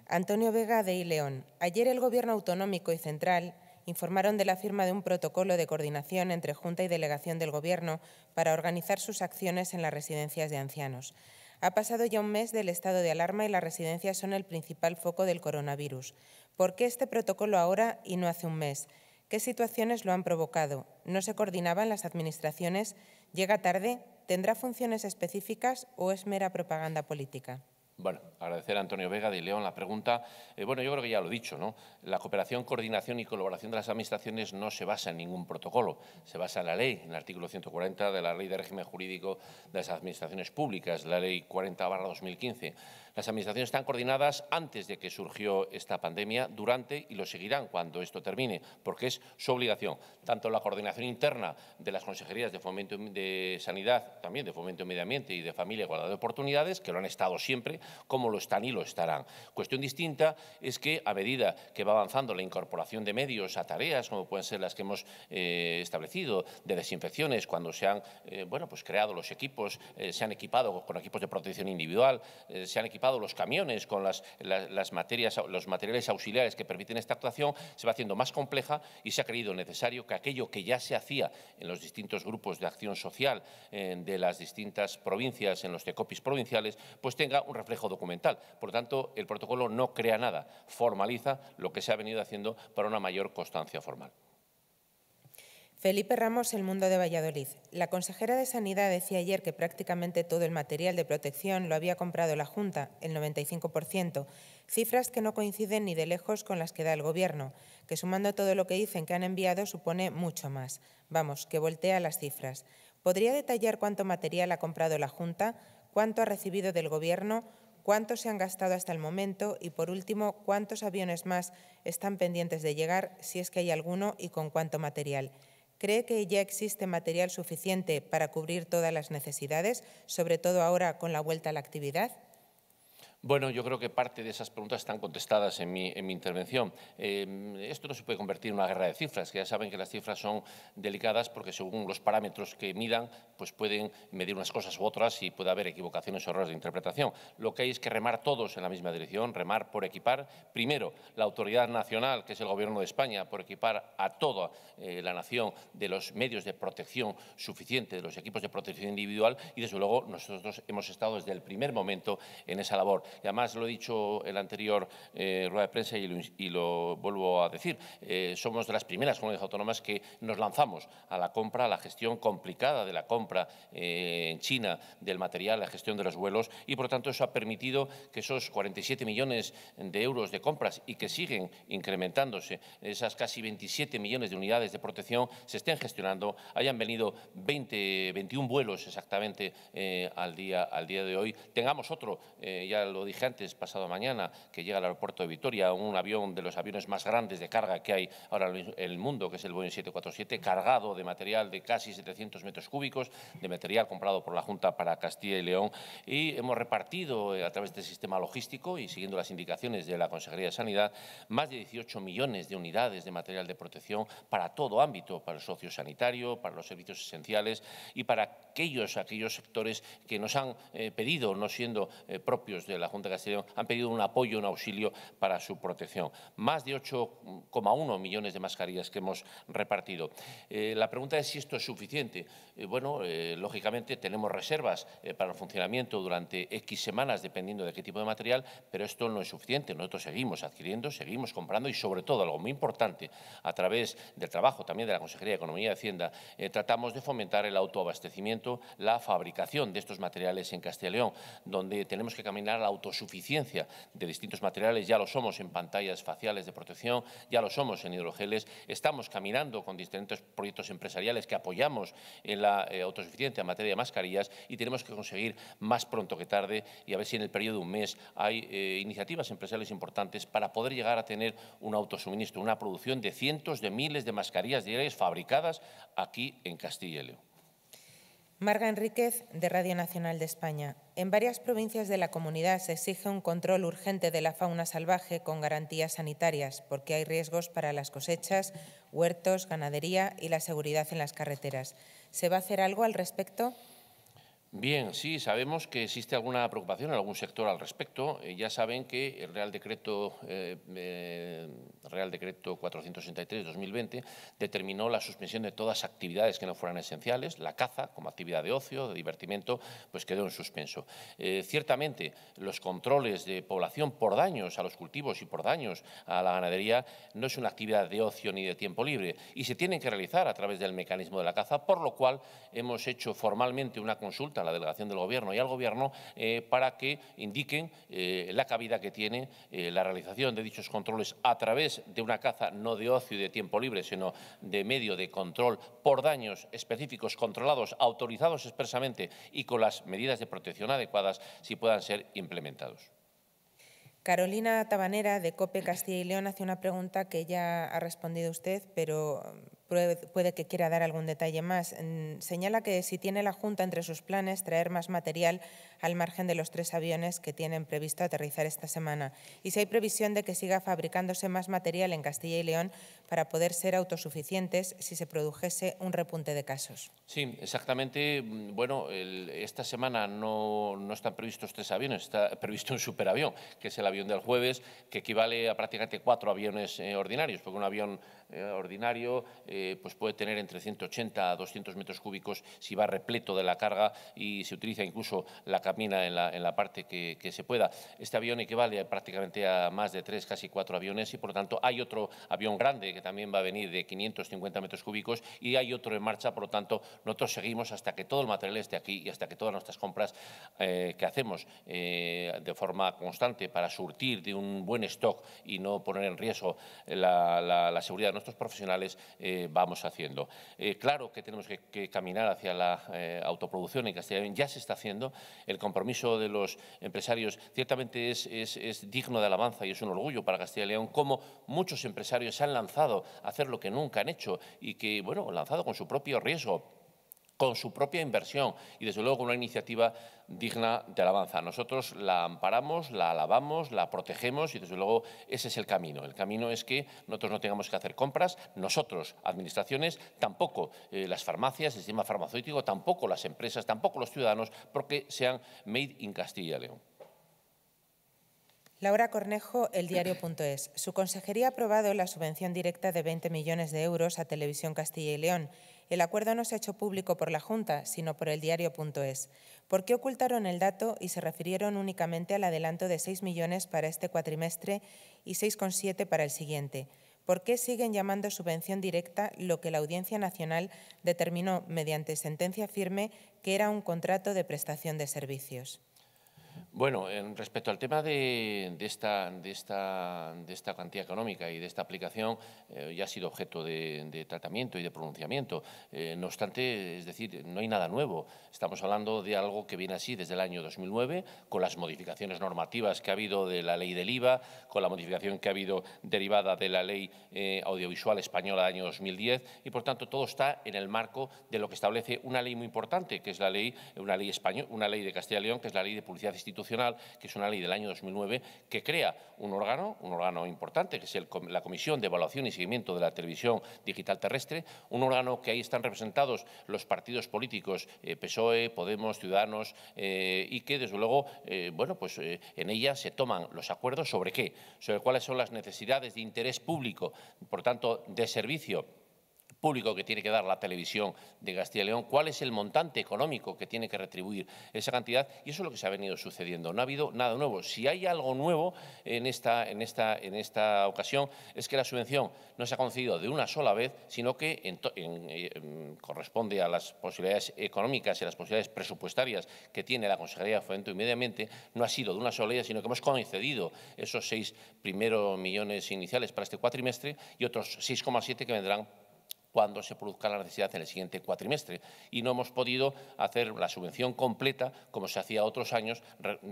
[SPEAKER 3] Antonio Vega de Ileón. Ayer el Gobierno autonómico y central informaron de la firma de un protocolo de coordinación entre Junta y Delegación del Gobierno para organizar sus acciones en las residencias de ancianos. Ha pasado ya un mes del estado de alarma y las residencias son el principal foco del coronavirus. ¿Por qué este protocolo ahora y no hace un mes? ¿Qué situaciones lo han provocado? ¿No se coordinaban las administraciones? ¿Llega tarde? ¿Tendrá funciones específicas o es mera propaganda política?
[SPEAKER 2] Bueno, agradecer a Antonio Vega de León la pregunta. Eh, bueno, yo creo que ya lo he dicho, ¿no? La cooperación, coordinación y colaboración de las administraciones no se basa en ningún protocolo, se basa en la ley, en el artículo 140 de la Ley de Régimen Jurídico de las Administraciones Públicas, la Ley 40 2015. Las administraciones están coordinadas antes de que surgió esta pandemia, durante y lo seguirán cuando esto termine, porque es su obligación. Tanto la coordinación interna de las consejerías de Fomento de Sanidad, también de Fomento de Medio Ambiente y de Familia Igualdad de Oportunidades, que lo han estado siempre, como lo están y lo estarán. Cuestión distinta es que, a medida que va avanzando la incorporación de medios a tareas, como pueden ser las que hemos eh, establecido, de desinfecciones, cuando se han eh, bueno, pues, creado los equipos, eh, se han equipado con equipos de protección individual, se han equipado los camiones con los materiales auxiliares que permiten esta actuación, se va haciendo más compleja y se ha creído necesario que aquello que ya se hacía en los distintos grupos de acción social de las distintas provincias, en los TECOPIS provinciales, pues tenga un reflejo documental. Por lo tanto, el protocolo no crea nada, formaliza lo que se ha venido haciendo para una mayor constancia formal.
[SPEAKER 3] Felipe Ramos, El Mundo de Valladolid. La consejera de Sanidad decía ayer que prácticamente todo el material de protección lo había comprado la Junta, el 95%, cifras que no coinciden ni de lejos con las que da el Gobierno, que sumando todo lo que dicen que han enviado supone mucho más. Vamos, que voltea las cifras. ¿Podría detallar cuánto material ha comprado la Junta, cuánto ha recibido del Gobierno, cuánto se han gastado hasta el momento y, por último, cuántos aviones más están pendientes de llegar, si es que hay alguno, y con cuánto material? ¿Cree que ya existe material suficiente para cubrir todas las necesidades, sobre todo ahora con la vuelta a la actividad?
[SPEAKER 2] Bueno, yo creo que parte de esas preguntas están contestadas en mi, intervención. Eh, esto no se puede convertir en una guerra de cifras, que ya saben que las cifras son delicadas porque según los parámetros que midan, pues pueden medir unas cosas u otras y puede haber equivocaciones o errores de interpretación. Lo que hay es que remar todos en la misma dirección, remar por equipar, primero, la autoridad nacional, que es el Gobierno de España, por equipar a toda eh, la nación de los medios de protección suficiente, de los equipos de protección individual y, desde luego, nosotros hemos estado desde el primer momento en esa labor y además lo he dicho en la anterior eh, rueda de prensa y lo, y lo vuelvo a decir, eh, somos de las primeras comunidades autónomas que nos lanzamos a la compra, a la gestión complicada de la compra eh, en China del material, la gestión de los vuelos y, por lo tanto, eso ha permitido que esos 47 millones de euros de compras y que siguen incrementándose, esas casi 27 millones de unidades de protección se estén gestionando, hayan venido 20, 21 vuelos exactamente al, día, al día de hoy. Tengamos otro, ya lo dije antes, pasado mañana, que llega al aeropuerto de Vitoria un avión de los aviones más grandes de carga que hay ahora en el mundo, que es el Boeing 747, cargado de material de casi 700 metros cúbicos, de material comprado por la Junta para Castilla y León. Y hemos repartido eh, a través del este sistema logístico y siguiendo las indicaciones de la Consejería de Sanidad, más de 18 millones de unidades de material de protección para todo ámbito, para el socio sanitario, para los servicios esenciales y para aquellos, aquellos sectores que nos han eh, pedido, no siendo eh, propios de la Junta de Castellón han pedido un apoyo, un auxilio para su protección. Más de 8,1 millones de mascarillas que hemos repartido. Eh, la pregunta es si esto es suficiente. Eh, bueno, eh, lógicamente tenemos reservas para el funcionamiento durante X semanas, dependiendo de qué tipo de material, pero esto no es suficiente. Nosotros seguimos adquiriendo, seguimos comprando y, sobre todo, algo muy importante, a través del trabajo también de la Consejería de Economía y Hacienda, tratamos de fomentar el autoabastecimiento, la fabricación de estos materiales en Castellón, donde tenemos que caminar a la autosuficiencia de distintos materiales, ya lo somos en pantallas faciales de protección, ya lo somos en hidrogeles, estamos caminando con distintos proyectos empresariales que apoyamos en la eh, autosuficiencia en materia de mascarillas y tenemos que conseguir más pronto que tarde y a ver si en el periodo de un mes hay eh, iniciativas empresariales importantes para poder llegar a tener un autosuministro, una producción de cientos de miles de mascarillas diarias fabricadas aquí en Castilla y León.
[SPEAKER 3] Marga Enríquez, de Radio Nacional de España. En varias provincias de la comunidad se exige un control urgente de la fauna salvaje con garantías sanitarias, porque hay riesgos para las cosechas, huertos, ganadería y la seguridad en las carreteras. ¿Se va a hacer algo al respecto?
[SPEAKER 2] Bien, sí, sabemos que existe alguna preocupación en algún sector al respecto. Eh, ya saben que el Real Decreto eh, eh, Real Decreto 463 2020 determinó la suspensión de todas actividades que no fueran esenciales, la caza como actividad de ocio, de divertimento, pues quedó en suspenso. Eh, ciertamente, los controles de población por daños a los cultivos y por daños a la ganadería no es una actividad de ocio ni de tiempo libre y se tienen que realizar a través del mecanismo de la caza, por lo cual hemos hecho formalmente una consulta a la delegación del Gobierno y al Gobierno eh, para que indiquen eh, la cabida que tiene la realización de dichos controles a través de de una caza no de ocio y de tiempo libre, sino de medio de control por daños específicos, controlados, autorizados expresamente y con las medidas de protección adecuadas, si puedan ser implementados.
[SPEAKER 3] Carolina Tabanera, de COPE Castilla y León, hace una pregunta que ya ha respondido usted, pero puede que quiera dar algún detalle más. Señala que si tiene la Junta entre sus planes traer más material al margen de los tres aviones que tienen previsto aterrizar esta semana y si hay previsión de que siga fabricándose más material en Castilla y León para poder ser autosuficientes si se produjese un repunte de casos.
[SPEAKER 2] Sí, exactamente. Mm, bueno, esta semana no, no están previstos tres aviones, está previsto un superavión, que es el avión del jueves, que equivale a prácticamente cuatro aviones eh, ordinarios, porque un avión eh, ordinario... Eh, eh, pues puede tener entre 180 a 200 metros cúbicos si va repleto de la carga y se utiliza incluso la camina en la, en la parte que, se pueda. Este avión equivale prácticamente a más de tres, casi cuatro aviones y, por lo tanto, hay otro avión grande que también va a venir de 550 metros cúbicos y hay otro en marcha, por lo tanto, nosotros seguimos hasta que todo el material esté aquí y hasta que todas nuestras compras eh, que hacemos eh, de forma constante para surtir de un buen stock y no poner en riesgo la, seguridad de nuestros profesionales eh, vamos haciendo. Eh, claro que tenemos que, caminar hacia la eh, autoproducción en Castilla León, ya se está haciendo. El compromiso de los empresarios ciertamente es, es, digno de alabanza y es un orgullo para Castilla y León, como muchos empresarios se han lanzado a hacer lo que nunca han hecho y que, bueno, lanzado con su propio riesgo con su propia inversión y, desde luego, con una iniciativa digna de alabanza. Nosotros la amparamos, la alabamos, la protegemos y, desde luego, ese es el camino. El camino es que nosotros no tengamos que hacer compras, nosotros, administraciones, tampoco eh, las farmacias, el sistema farmacéutico, tampoco las empresas, tampoco los ciudadanos, porque sean made in Castilla y León.
[SPEAKER 3] Laura Cornejo, el diario.es. Su consejería ha aprobado la subvención directa de 20 millones de euros a Televisión Castilla y León el acuerdo no se ha hecho público por la Junta, sino por el diario.es. ¿Por qué ocultaron el dato y se refirieron únicamente al adelanto de 6 millones para este cuatrimestre y 6,7 para el siguiente? ¿Por qué siguen llamando subvención directa lo que la Audiencia Nacional determinó mediante sentencia firme que era un contrato de prestación de servicios?
[SPEAKER 2] Bueno, respecto al tema de, esta, de, esta, cantidad económica y de esta aplicación, eh, ya ha sido objeto de, tratamiento y de pronunciamiento. Eh, no obstante, es decir, no hay nada nuevo. Estamos hablando de algo que viene así desde el año 2009, con las modificaciones normativas que ha habido de la ley del IVA, con la modificación que ha habido derivada de la ley eh, audiovisual española del año 2010, y por tanto todo está en el marco de lo que establece una ley muy importante, que es la ley, una ley, española, una ley de Castilla y León, que es la ley de publicidad institucional que es una ley del año 2009, que crea un órgano, un órgano importante, que es la Comisión de Evaluación y Seguimiento de la Televisión Digital Terrestre, un órgano que ahí están representados los partidos políticos eh, PSOE, Podemos, Ciudadanos, eh, y que, desde luego, eh, bueno, pues en ella se toman los acuerdos sobre qué, sobre cuáles son las necesidades de interés público, por tanto, de servicio público que tiene que dar la televisión de Castilla León, cuál es el montante económico que tiene que retribuir esa cantidad, y eso es lo que se ha venido sucediendo. No ha habido nada nuevo. Si hay algo nuevo en esta, ocasión es que la subvención no se ha concedido de una sola vez, sino que eh, corresponde a las posibilidades económicas y las posibilidades presupuestarias que tiene la Consejería de Fomento y Medio Ambiente, no ha sido de una sola vez, sino que hemos concedido esos seis primeros millones iniciales para este cuatrimestre y otros 6,7 que vendrán cuando se produzca la necesidad en el siguiente cuatrimestre. Y no hemos podido hacer la subvención completa como se hacía otros años,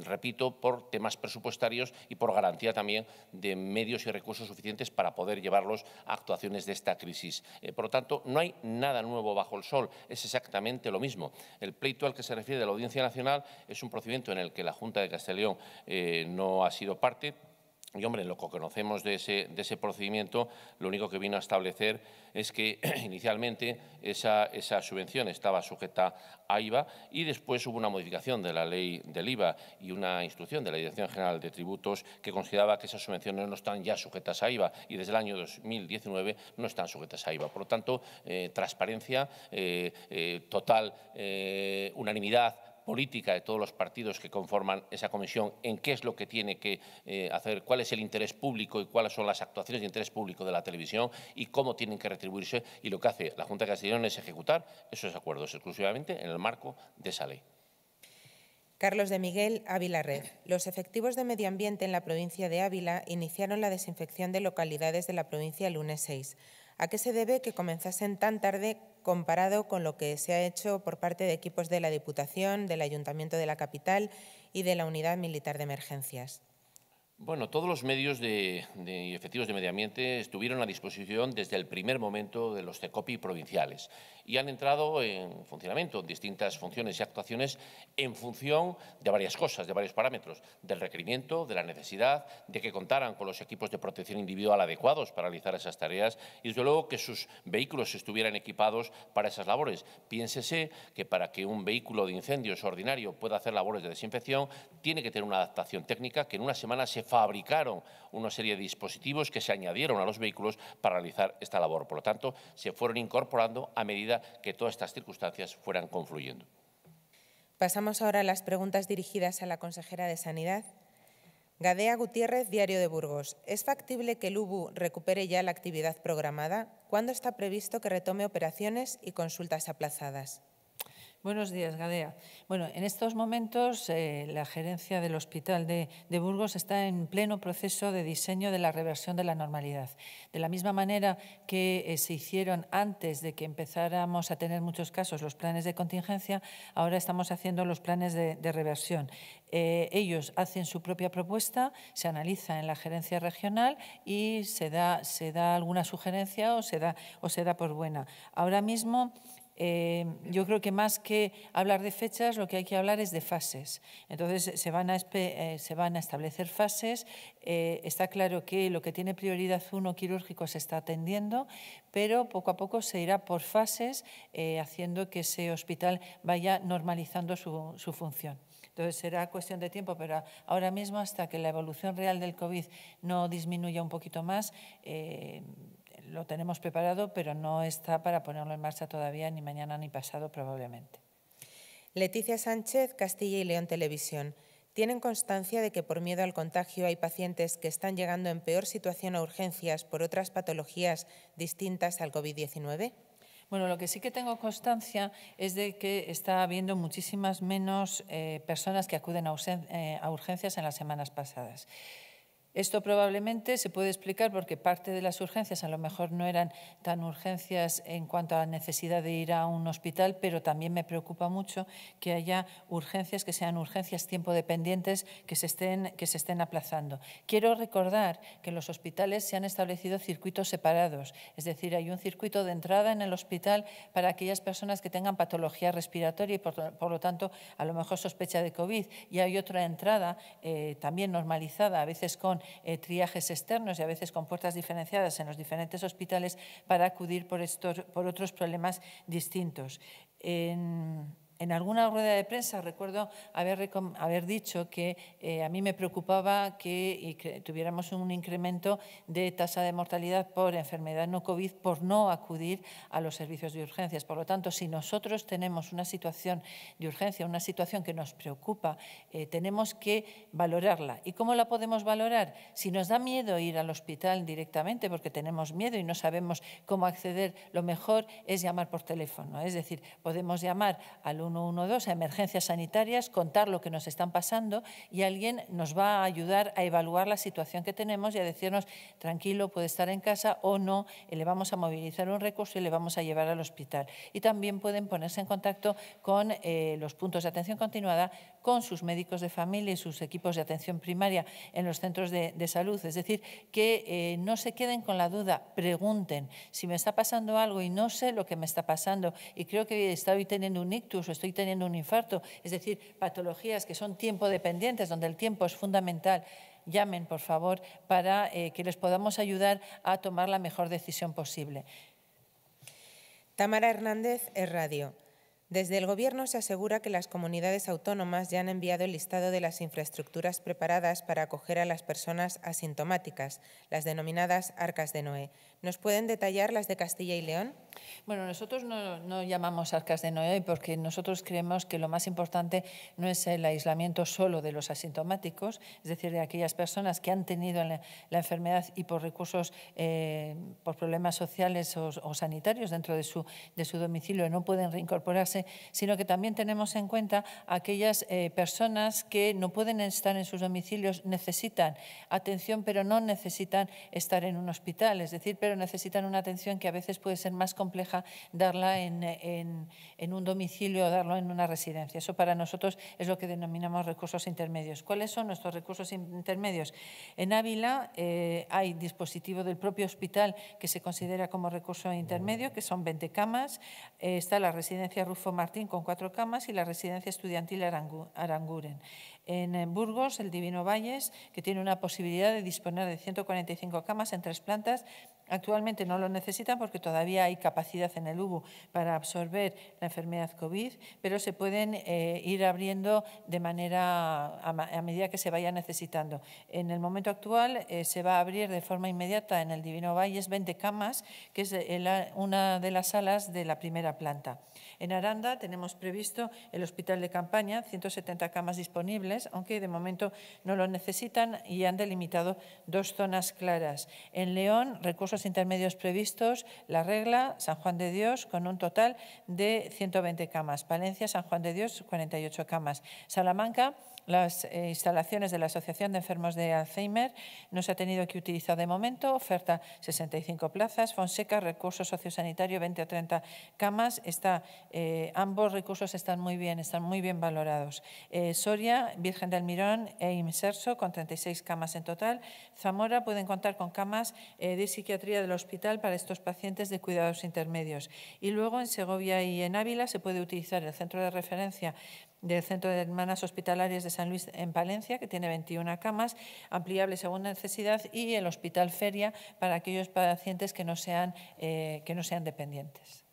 [SPEAKER 2] repito, por temas presupuestarios y por garantía también de medios y recursos suficientes para poder llevarlos a actuaciones de esta crisis. Eh, por lo tanto, no hay nada nuevo bajo el sol, es exactamente lo mismo. El pleito al que se refiere la Audiencia Nacional es un procedimiento en el que la Junta de Castellón eh, no ha sido parte y, hombre, lo que conocemos de ese, procedimiento, lo único que vino a establecer es que inicialmente esa, subvención estaba sujeta a IVA y después hubo una modificación de la ley del IVA y una instrucción de la Dirección General de Tributos que consideraba que esas subvenciones no están ya sujetas a IVA y desde el año 2019 no están sujetas a IVA. Por lo tanto, eh, transparencia, eh, eh, total unanimidad política de todos los partidos que conforman esa comisión en qué es lo que tiene que eh, hacer, cuál es el interés público y cuáles son las actuaciones de interés público de la televisión y cómo tienen que retribuirse. Y lo que hace la Junta de Castellón es ejecutar esos acuerdos exclusivamente en el marco de esa ley.
[SPEAKER 3] Carlos de Miguel, Ávila Red. Los efectivos de medio ambiente en la provincia de Ávila iniciaron la desinfección de localidades de la provincia el lunes 6. ¿A qué se debe que comenzasen tan tarde comparado con lo que se ha hecho por parte de equipos de la Diputación, del Ayuntamiento de la Capital y de la Unidad Militar de Emergencias.
[SPEAKER 2] Bueno, todos los medios de, efectivos de medio ambiente estuvieron a disposición desde el primer momento de los CECOPI provinciales y han entrado en funcionamiento distintas funciones y actuaciones en función de varias cosas, de varios parámetros, del requerimiento, de la necesidad, de que contaran con los equipos de protección individual adecuados para realizar esas tareas y, desde luego, que sus vehículos estuvieran equipados para esas labores. Piénsese que para que un vehículo de incendios ordinario pueda hacer labores de desinfección, tiene que tener una adaptación técnica, que en una semana se fabricaron una serie de dispositivos que se añadieron a los vehículos para realizar esta labor. Por lo tanto, se fueron incorporando a medida que todas estas circunstancias fueran confluyendo.
[SPEAKER 3] Pasamos ahora a las preguntas dirigidas a la consejera de Sanidad. Gadea Gutiérrez, Diario de Burgos. ¿Es factible que el UBU recupere ya la actividad programada? ¿Cuándo está previsto que retome operaciones y consultas aplazadas? Buenos días, Gadea.
[SPEAKER 1] Bueno, en estos momentos eh, la gerencia del Hospital de, Burgos está en pleno proceso de diseño de la reversión de la normalidad. De la misma manera que eh, se hicieron antes de que empezáramos a tener muchos casos los planes de contingencia, ahora estamos haciendo los planes de, reversión. Eh, ellos hacen su propia propuesta, se analiza en la gerencia regional y se da, alguna sugerencia o se da, o se da por buena. Ahora mismo eh, yo creo que más que hablar de fechas, lo que hay que hablar es de fases. Entonces, se van a, eh, se van a establecer fases. Eh, está claro que lo que tiene prioridad uno quirúrgico se está atendiendo, pero poco a poco se irá por fases, haciendo que ese hospital vaya normalizando su, función. Entonces será cuestión de tiempo, pero ahora mismo hasta que la evolución real del COVID no disminuya un poquito más, lo tenemos preparado, pero no
[SPEAKER 3] está para ponerlo en marcha todavía, ni mañana ni pasado probablemente. Leticia Sánchez, Castilla y León Televisión. ¿Tienen constancia de que por miedo al contagio hay pacientes que están llegando en peor situación a urgencias por otras patologías distintas al COVID-19? Bueno, lo que sí que tengo constancia es de que está habiendo muchísimas
[SPEAKER 1] menos eh, personas que acuden eh, a urgencias en las semanas pasadas. Esto probablemente se puede explicar porque parte de las urgencias a lo mejor no eran tan urgencias en cuanto a necesidad de ir a un hospital, pero también me preocupa mucho que haya urgencias que sean urgencias tiempo dependientes que se estén, que se estén aplazando. Quiero recordar que en los hospitales se han establecido circuitos separados, es decir, hay un circuito de entrada en el hospital para aquellas personas que tengan patología respiratoria y por, lo tanto a lo mejor sospecha de COVID y hay otra entrada eh, también normalizada, a veces con eh, triajes externos y a veces con puertas diferenciadas en los diferentes hospitales para acudir por, estos, por otros problemas distintos. En alguna rueda de prensa recuerdo haber, haber dicho que eh, a mí me preocupaba eh, que tuviéramos un incremento de tasa de mortalidad por enfermedad no COVID por no acudir a los servicios de urgencias. Por lo tanto, si nosotros tenemos una situación de urgencia, una situación que nos preocupa, eh, tenemos que valorarla. ¿Y cómo la podemos valorar? Si nos da miedo ir al hospital directamente porque tenemos miedo y no sabemos cómo acceder, lo mejor es llamar por teléfono. Es decir, podemos llamar al 1 112, a emergencias sanitarias, contar lo que nos están pasando y alguien nos va a ayudar a evaluar la situación que tenemos y a decirnos, tranquilo, puede estar en casa o no, eh, le vamos a movilizar un recurso y le vamos a llevar al hospital. Y también pueden ponerse en contacto con eh, los puntos de atención continuada con sus médicos de familia y sus equipos de atención primaria en los centros de, salud. Es decir, que eh, no se queden con la duda, pregunten si me está pasando algo y no sé lo que me está pasando y creo que estoy teniendo un ictus o estoy teniendo un infarto, es decir, patologías que son tiempo dependientes, donde el tiempo es fundamental llamen, por favor,
[SPEAKER 3] para eh, que les podamos ayudar a tomar la mejor decisión posible. Tamara Hernández, es Radio. Desde el Gobierno se asegura que las comunidades autónomas ya han enviado el listado de las infraestructuras preparadas para acoger a las personas asintomáticas, las denominadas arcas de Noé. ¿Nos pueden detallar las de Castilla y León? Bueno, nosotros no, llamamos arcas de Noé porque nosotros creemos que lo más importante
[SPEAKER 1] no es el aislamiento solo de los asintomáticos, es decir, de aquellas personas que han tenido la, enfermedad y por recursos, eh, por problemas sociales o, sanitarios dentro de su, de su, domicilio no pueden reincorporarse, sino que también tenemos en cuenta aquellas eh, personas que no pueden estar en sus domicilios, necesitan atención, pero no necesitan estar en un hospital, es decir, pero necesitan una atención que a veces puede ser más complicada compleja darla en, un domicilio o darlo en una residencia. Eso para nosotros es lo que denominamos recursos intermedios. ¿Cuáles son nuestros recursos intermedios? En Ávila eh, hay dispositivo del propio hospital que se considera como recurso intermedio, que son 20 camas. Eh, está la residencia Rufo Martín con cuatro camas y la residencia estudiantil Aranguren en Burgos, el Divino Valles, que tiene una posibilidad de disponer de 145 camas en tres plantas. Actualmente no lo necesitan porque todavía hay capacidad en el UBU para absorber la enfermedad COVID, pero se pueden eh, ir abriendo de manera a, medida que se vaya necesitando. En el momento actual eh, se va a abrir de forma inmediata en el Divino Valles 20 camas, que es eh, una de las salas de la primera planta. En Aranda tenemos previsto el hospital de campaña, 170 camas disponibles, aunque de momento no lo necesitan y han delimitado dos zonas claras. En León, recursos intermedios previstos, La Regla, San Juan de Dios, con un total de 120 camas. Palencia, San Juan de Dios, 48 camas. Salamanca, las eh, instalaciones de la Asociación de Enfermos de Alzheimer. No se ha tenido que utilizar de momento, oferta 65 plazas, Fonseca, recursos sociosanitario 20 a 30 camas. Está, eh, ambos recursos están muy bien, están muy bien valorados. Eh, Soria, Virgen del Mirón e Inserso con 36 camas en total. Zamora pueden contar con camas de psiquiatría del hospital para estos pacientes de cuidados intermedios. Y luego en Segovia y en Ávila se puede utilizar el centro de referencia del Centro de Hermanas Hospitalarias de San Luis en Palencia, que tiene 21 camas, ampliable según necesidad,
[SPEAKER 3] y el Hospital Feria para aquellos pacientes que no sean, eh, que no sean dependientes.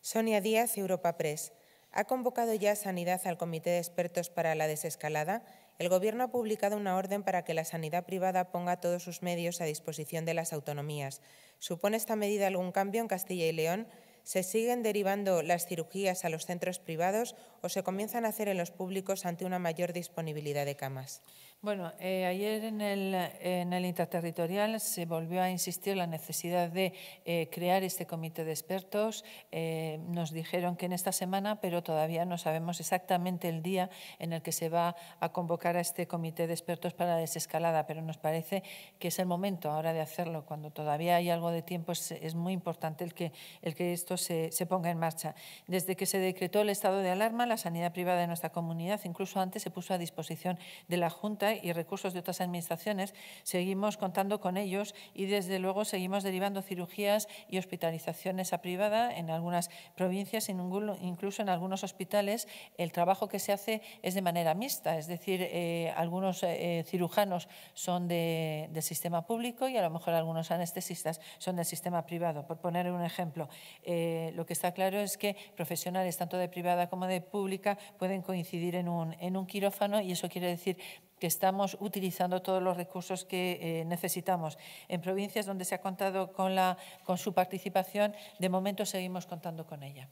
[SPEAKER 3] Sonia Díaz, Europa Press. ¿Ha convocado ya Sanidad al Comité de Expertos para la Desescalada? El Gobierno ha publicado una orden para que la sanidad privada ponga todos sus medios a disposición de las autonomías. ¿Supone esta medida algún cambio en Castilla y León? ¿Se siguen derivando las cirugías a los centros privados o se comienzan a hacer en los públicos ante una mayor disponibilidad de camas?
[SPEAKER 1] Bueno, eh, ayer en el, interterritorial se volvió a insistir la necesidad de eh, crear este comité de expertos. Eh, nos dijeron que en esta semana, pero todavía no sabemos exactamente el día en el que se va a convocar a este comité de expertos para la desescalada, pero nos parece que es el momento ahora de hacerlo. Cuando todavía hay algo de tiempo, es, muy importante el que, el que esto se, se ponga en marcha. Desde que se decretó el estado de alarma, la sanidad privada de nuestra comunidad, incluso antes, se puso a disposición de la Junta y recursos de otras administraciones, seguimos contando con ellos y desde luego seguimos derivando cirugías y hospitalizaciones a privada en algunas provincias, incluso en algunos hospitales el trabajo que se hace es de manera mixta, es decir, eh, algunos eh, eh, cirujanos son del sistema público y a lo mejor algunos anestesistas son del sistema privado, por poner un ejemplo. lo que está claro es que profesionales tanto de privada como de pública pueden coincidir en un, en un quirófano y eso quiere decir estamos utilizando todos los recursos que eh, necesitamos. En provincias donde se ha contado con, la, con su participación, de
[SPEAKER 3] momento seguimos contando con ella.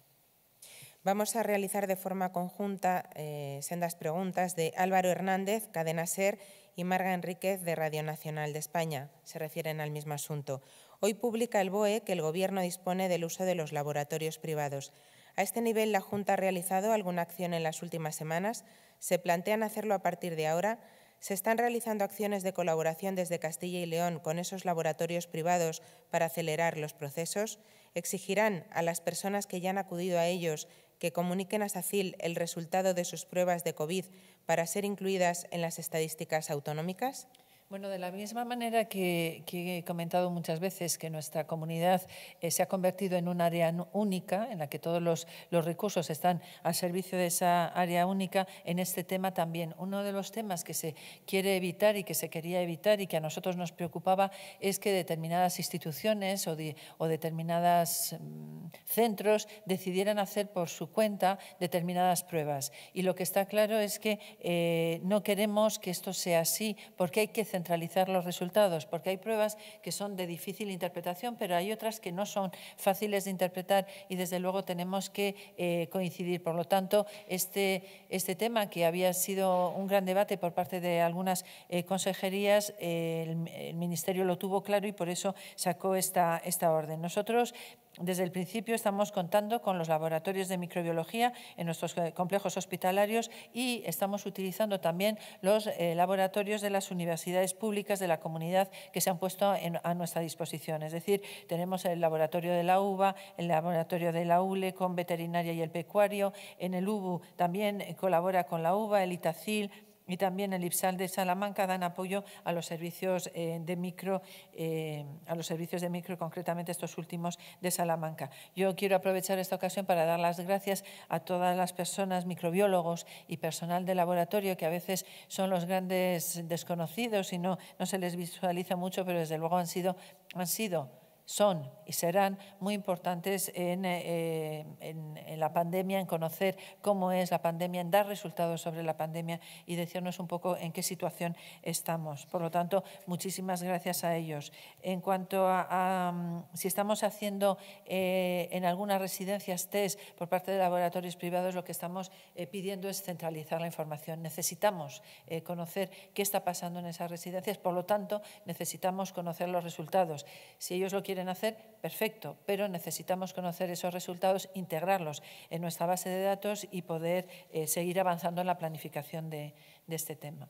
[SPEAKER 3] Vamos a realizar de forma conjunta eh, sendas preguntas de Álvaro Hernández, Cadena Ser, y Marga Enríquez, de Radio Nacional de España. Se refieren al mismo asunto. Hoy publica el BOE que el Gobierno dispone del uso de los laboratorios privados. A este nivel, ¿la Junta ha realizado alguna acción en las últimas semanas? ¿Se plantean hacerlo a partir de ahora? se están realizando acciones de colaboración desde Castilla y León con esos laboratorios privados para acelerar los procesos, exigirán a las personas que ya han acudido a ellos que comuniquen a SACIL el resultado de sus pruebas de COVID para ser incluidas en las estadísticas autonómicas?
[SPEAKER 1] Bueno, de la misma manera que, he comentado muchas veces que nuestra comunidad eh, se ha convertido en un área única, en la que todos los, recursos están al servicio de esa área única, en este tema también. Uno de los temas que se quiere evitar y que se quería evitar y que a nosotros nos preocupaba es que determinadas instituciones o, determinados mm, centros decidieran hacer por su cuenta determinadas pruebas. Y lo que está claro es que eh, no queremos que esto sea así, porque hay que centralizar los resultados, porque hay pruebas que son de difícil interpretación, pero hay otras que no son fáciles de interpretar y desde luego tenemos que eh, coincidir. Por lo tanto, este, este tema que había sido un gran debate por parte de algunas eh, consejerías, el, el, Ministerio lo tuvo claro y por eso sacó esta, esta orden. Nosotros desde el principio estamos contando con los laboratorios de microbiología en nuestros eh, complejos hospitalarios y estamos utilizando también los eh, laboratorios de las universidades públicas de la comunidad que se han puesto a nuestra disposición. Es decir, tenemos el laboratorio de la UVA, el laboratorio de la ULE con veterinaria y el pecuario, en el UBU también eh, colabora con la UVA, el ITACIL, y también el IPSAL de Salamanca dan apoyo a los servicios eh, de micro, eh, a los servicios de micro, concretamente estos últimos de Salamanca. Yo quiero aprovechar esta ocasión para dar las gracias a todas las personas, microbiólogos y personal de laboratorio, que a veces son los grandes desconocidos y no, no se les visualiza mucho, pero desde luego han sido, han sido son y serán muy importantes eh, en, la pandemia, en conocer cómo es la pandemia, en dar resultados sobre la pandemia y decirnos un poco en qué situación estamos. Por lo tanto, muchísimas gracias a ellos. En cuanto a, si estamos haciendo eh, en algunas residencias test por parte de laboratorios privados, lo que estamos eh, pidiendo es centralizar la información. Necesitamos conocer qué está pasando en esas residencias, por lo tanto, necesitamos conocer los resultados. Si ellos lo quieren quieren hacer, perfecto, pero necesitamos conocer esos resultados, integrarlos en nuestra base de datos y poder eh, seguir avanzando en
[SPEAKER 3] la planificación de, de este tema.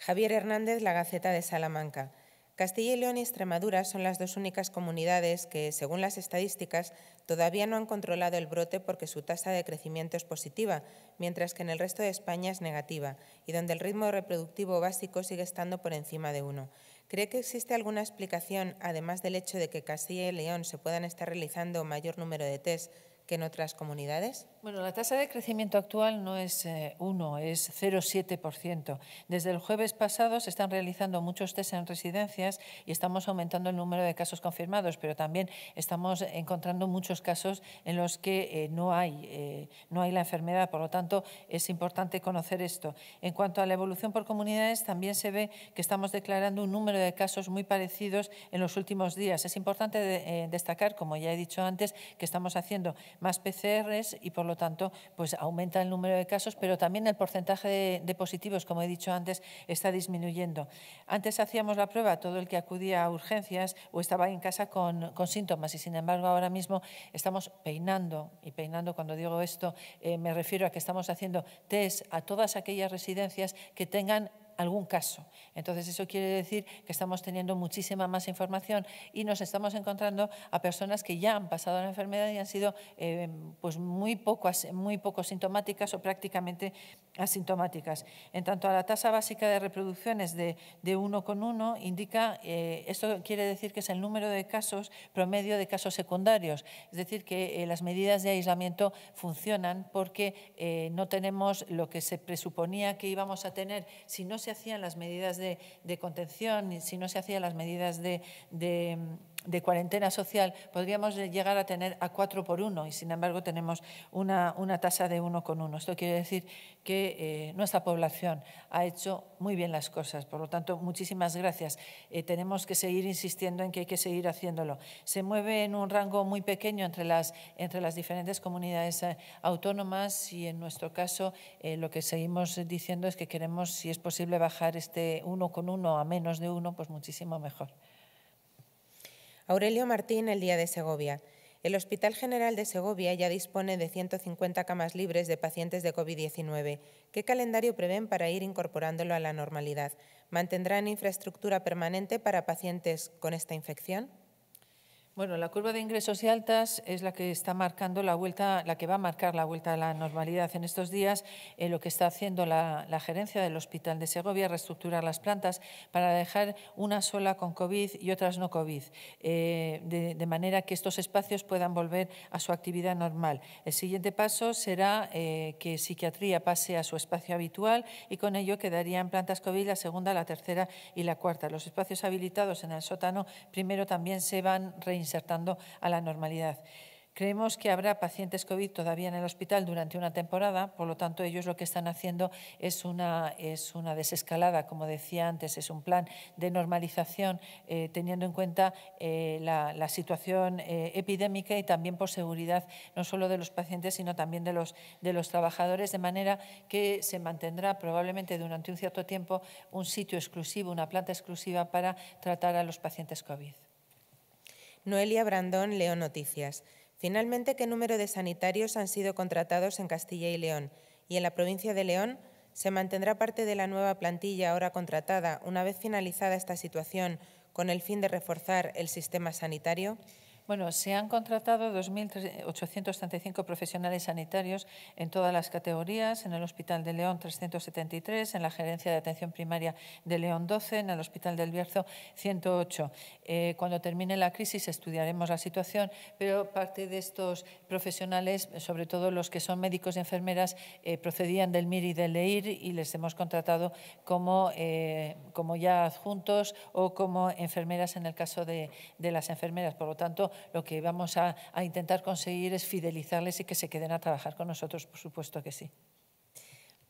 [SPEAKER 3] Javier Hernández, La Gaceta de Salamanca. Castilla y León y Extremadura son las dos únicas comunidades que, según las estadísticas, todavía no han controlado el brote porque su tasa de crecimiento es positiva, mientras que en el resto de España es negativa y donde el ritmo reproductivo básico sigue estando por encima de uno. ¿Cree que existe alguna explicación, además del hecho de que Castilla y León se puedan estar realizando mayor número de test que en otras comunidades? Bueno, la tasa de crecimiento actual no es
[SPEAKER 1] 1, eh, es 0,7%. Desde el jueves pasado se están realizando muchos test en residencias y estamos aumentando el número de casos confirmados, pero también estamos encontrando muchos casos en los que eh, no, hay, eh, no hay la enfermedad. Por lo tanto, es importante conocer esto. En cuanto a la evolución por comunidades, también se ve que estamos declarando un número de casos muy parecidos en los últimos días. Es importante destacar, como ya he dicho antes, que estamos haciendo más PCRs y, por por lo tanto, pues aumenta el número de casos, pero también el porcentaje de, positivos, como he dicho antes, está disminuyendo. Antes hacíamos la prueba todo el que acudía a urgencias o estaba en casa con, síntomas y, sin embargo, ahora mismo estamos peinando, y peinando cuando digo esto, eh, me refiero a que estamos haciendo test a todas aquellas residencias que tengan algún caso. Entonces, eso quiere decir que estamos teniendo muchísima más información y nos estamos encontrando a personas que ya han pasado la enfermedad y han sido eh, pues muy, poco, muy poco sintomáticas o prácticamente asintomáticas. En tanto a la tasa básica de reproducciones de, de uno indica, eh, esto quiere decir que es el número de casos promedio de casos secundarios, es decir, que eh, las medidas de aislamiento funcionan porque eh, no tenemos lo que se presuponía que íbamos a tener si no se hacían las medidas de, de contención, si no se hacían las medidas de de cuarentena social, podríamos llegar a tener a 4 por uno y sin embargo tenemos una, tasa de uno con uno. Esto quiere decir que eh, nuestra población ha hecho muy bien las cosas. Por lo tanto, muchísimas gracias. Eh, tenemos que seguir insistiendo en que hay que seguir haciéndolo. Se mueve en un rango muy pequeño entre las, entre las diferentes comunidades eh, autónomas y en nuestro caso lo que seguimos diciendo es que queremos, si es posible, bajar este uno con uno a menos de uno,
[SPEAKER 3] pues muchísimo mejor. Aurelio Martín el día de Segovia. El Hospital General de Segovia ya dispone de 150 camas libres de pacientes de COVID-19. ¿Qué calendario prevén para ir incorporándolo a la normalidad? ¿Mantendrán infraestructura permanente para pacientes con esta infección? Bueno, la curva de ingresos y altas
[SPEAKER 1] es la que está marcando la vuelta, la que va a marcar la vuelta a la normalidad en estos días. Eh, lo que está haciendo la, gerencia del Hospital de Segovia reestructurar las plantas para dejar una sola con COVID y otras no COVID, eh, de, manera que estos espacios puedan volver a su actividad normal. El siguiente paso será eh, que psiquiatría pase a su espacio habitual y con ello quedarían plantas COVID la segunda, la tercera y la cuarta. Los espacios habilitados en el sótano primero también se van reinstalando insertando a la normalidad. Creemos que habrá pacientes COVID todavía en el hospital durante una temporada, por lo tanto ellos lo que están haciendo es una, es una desescalada, como decía antes, es un plan de normalización eh, teniendo en cuenta eh, la, situación eh, epidémica y también por seguridad no solo de los pacientes sino también de los, de los trabajadores, de manera que se mantendrá probablemente durante un cierto tiempo un sitio exclusivo, una planta exclusiva
[SPEAKER 3] para tratar a los pacientes COVID. Noelia Brandón, León Noticias. Finalmente, ¿qué número de sanitarios han sido contratados en Castilla y León? Y en la provincia de León, ¿se mantendrá parte de la nueva plantilla ahora contratada una vez finalizada esta situación con el fin de reforzar el sistema sanitario? Bueno, se han contratado
[SPEAKER 1] 2.835 profesionales sanitarios en todas las categorías, en el Hospital de León 373, en la Gerencia de Atención Primaria de León 12, en el Hospital del Bierzo 108. Eh, cuando termine la crisis estudiaremos la situación, pero parte de estos profesionales, sobre todo los que son médicos y enfermeras, eh, procedían del MIR y del EIR y les hemos contratado como, eh, como ya adjuntos o como enfermeras en el caso de, de las enfermeras. Por lo tanto, lo que vamos a, intentar conseguir es fidelizarles y que se queden a trabajar con nosotros, por supuesto que sí.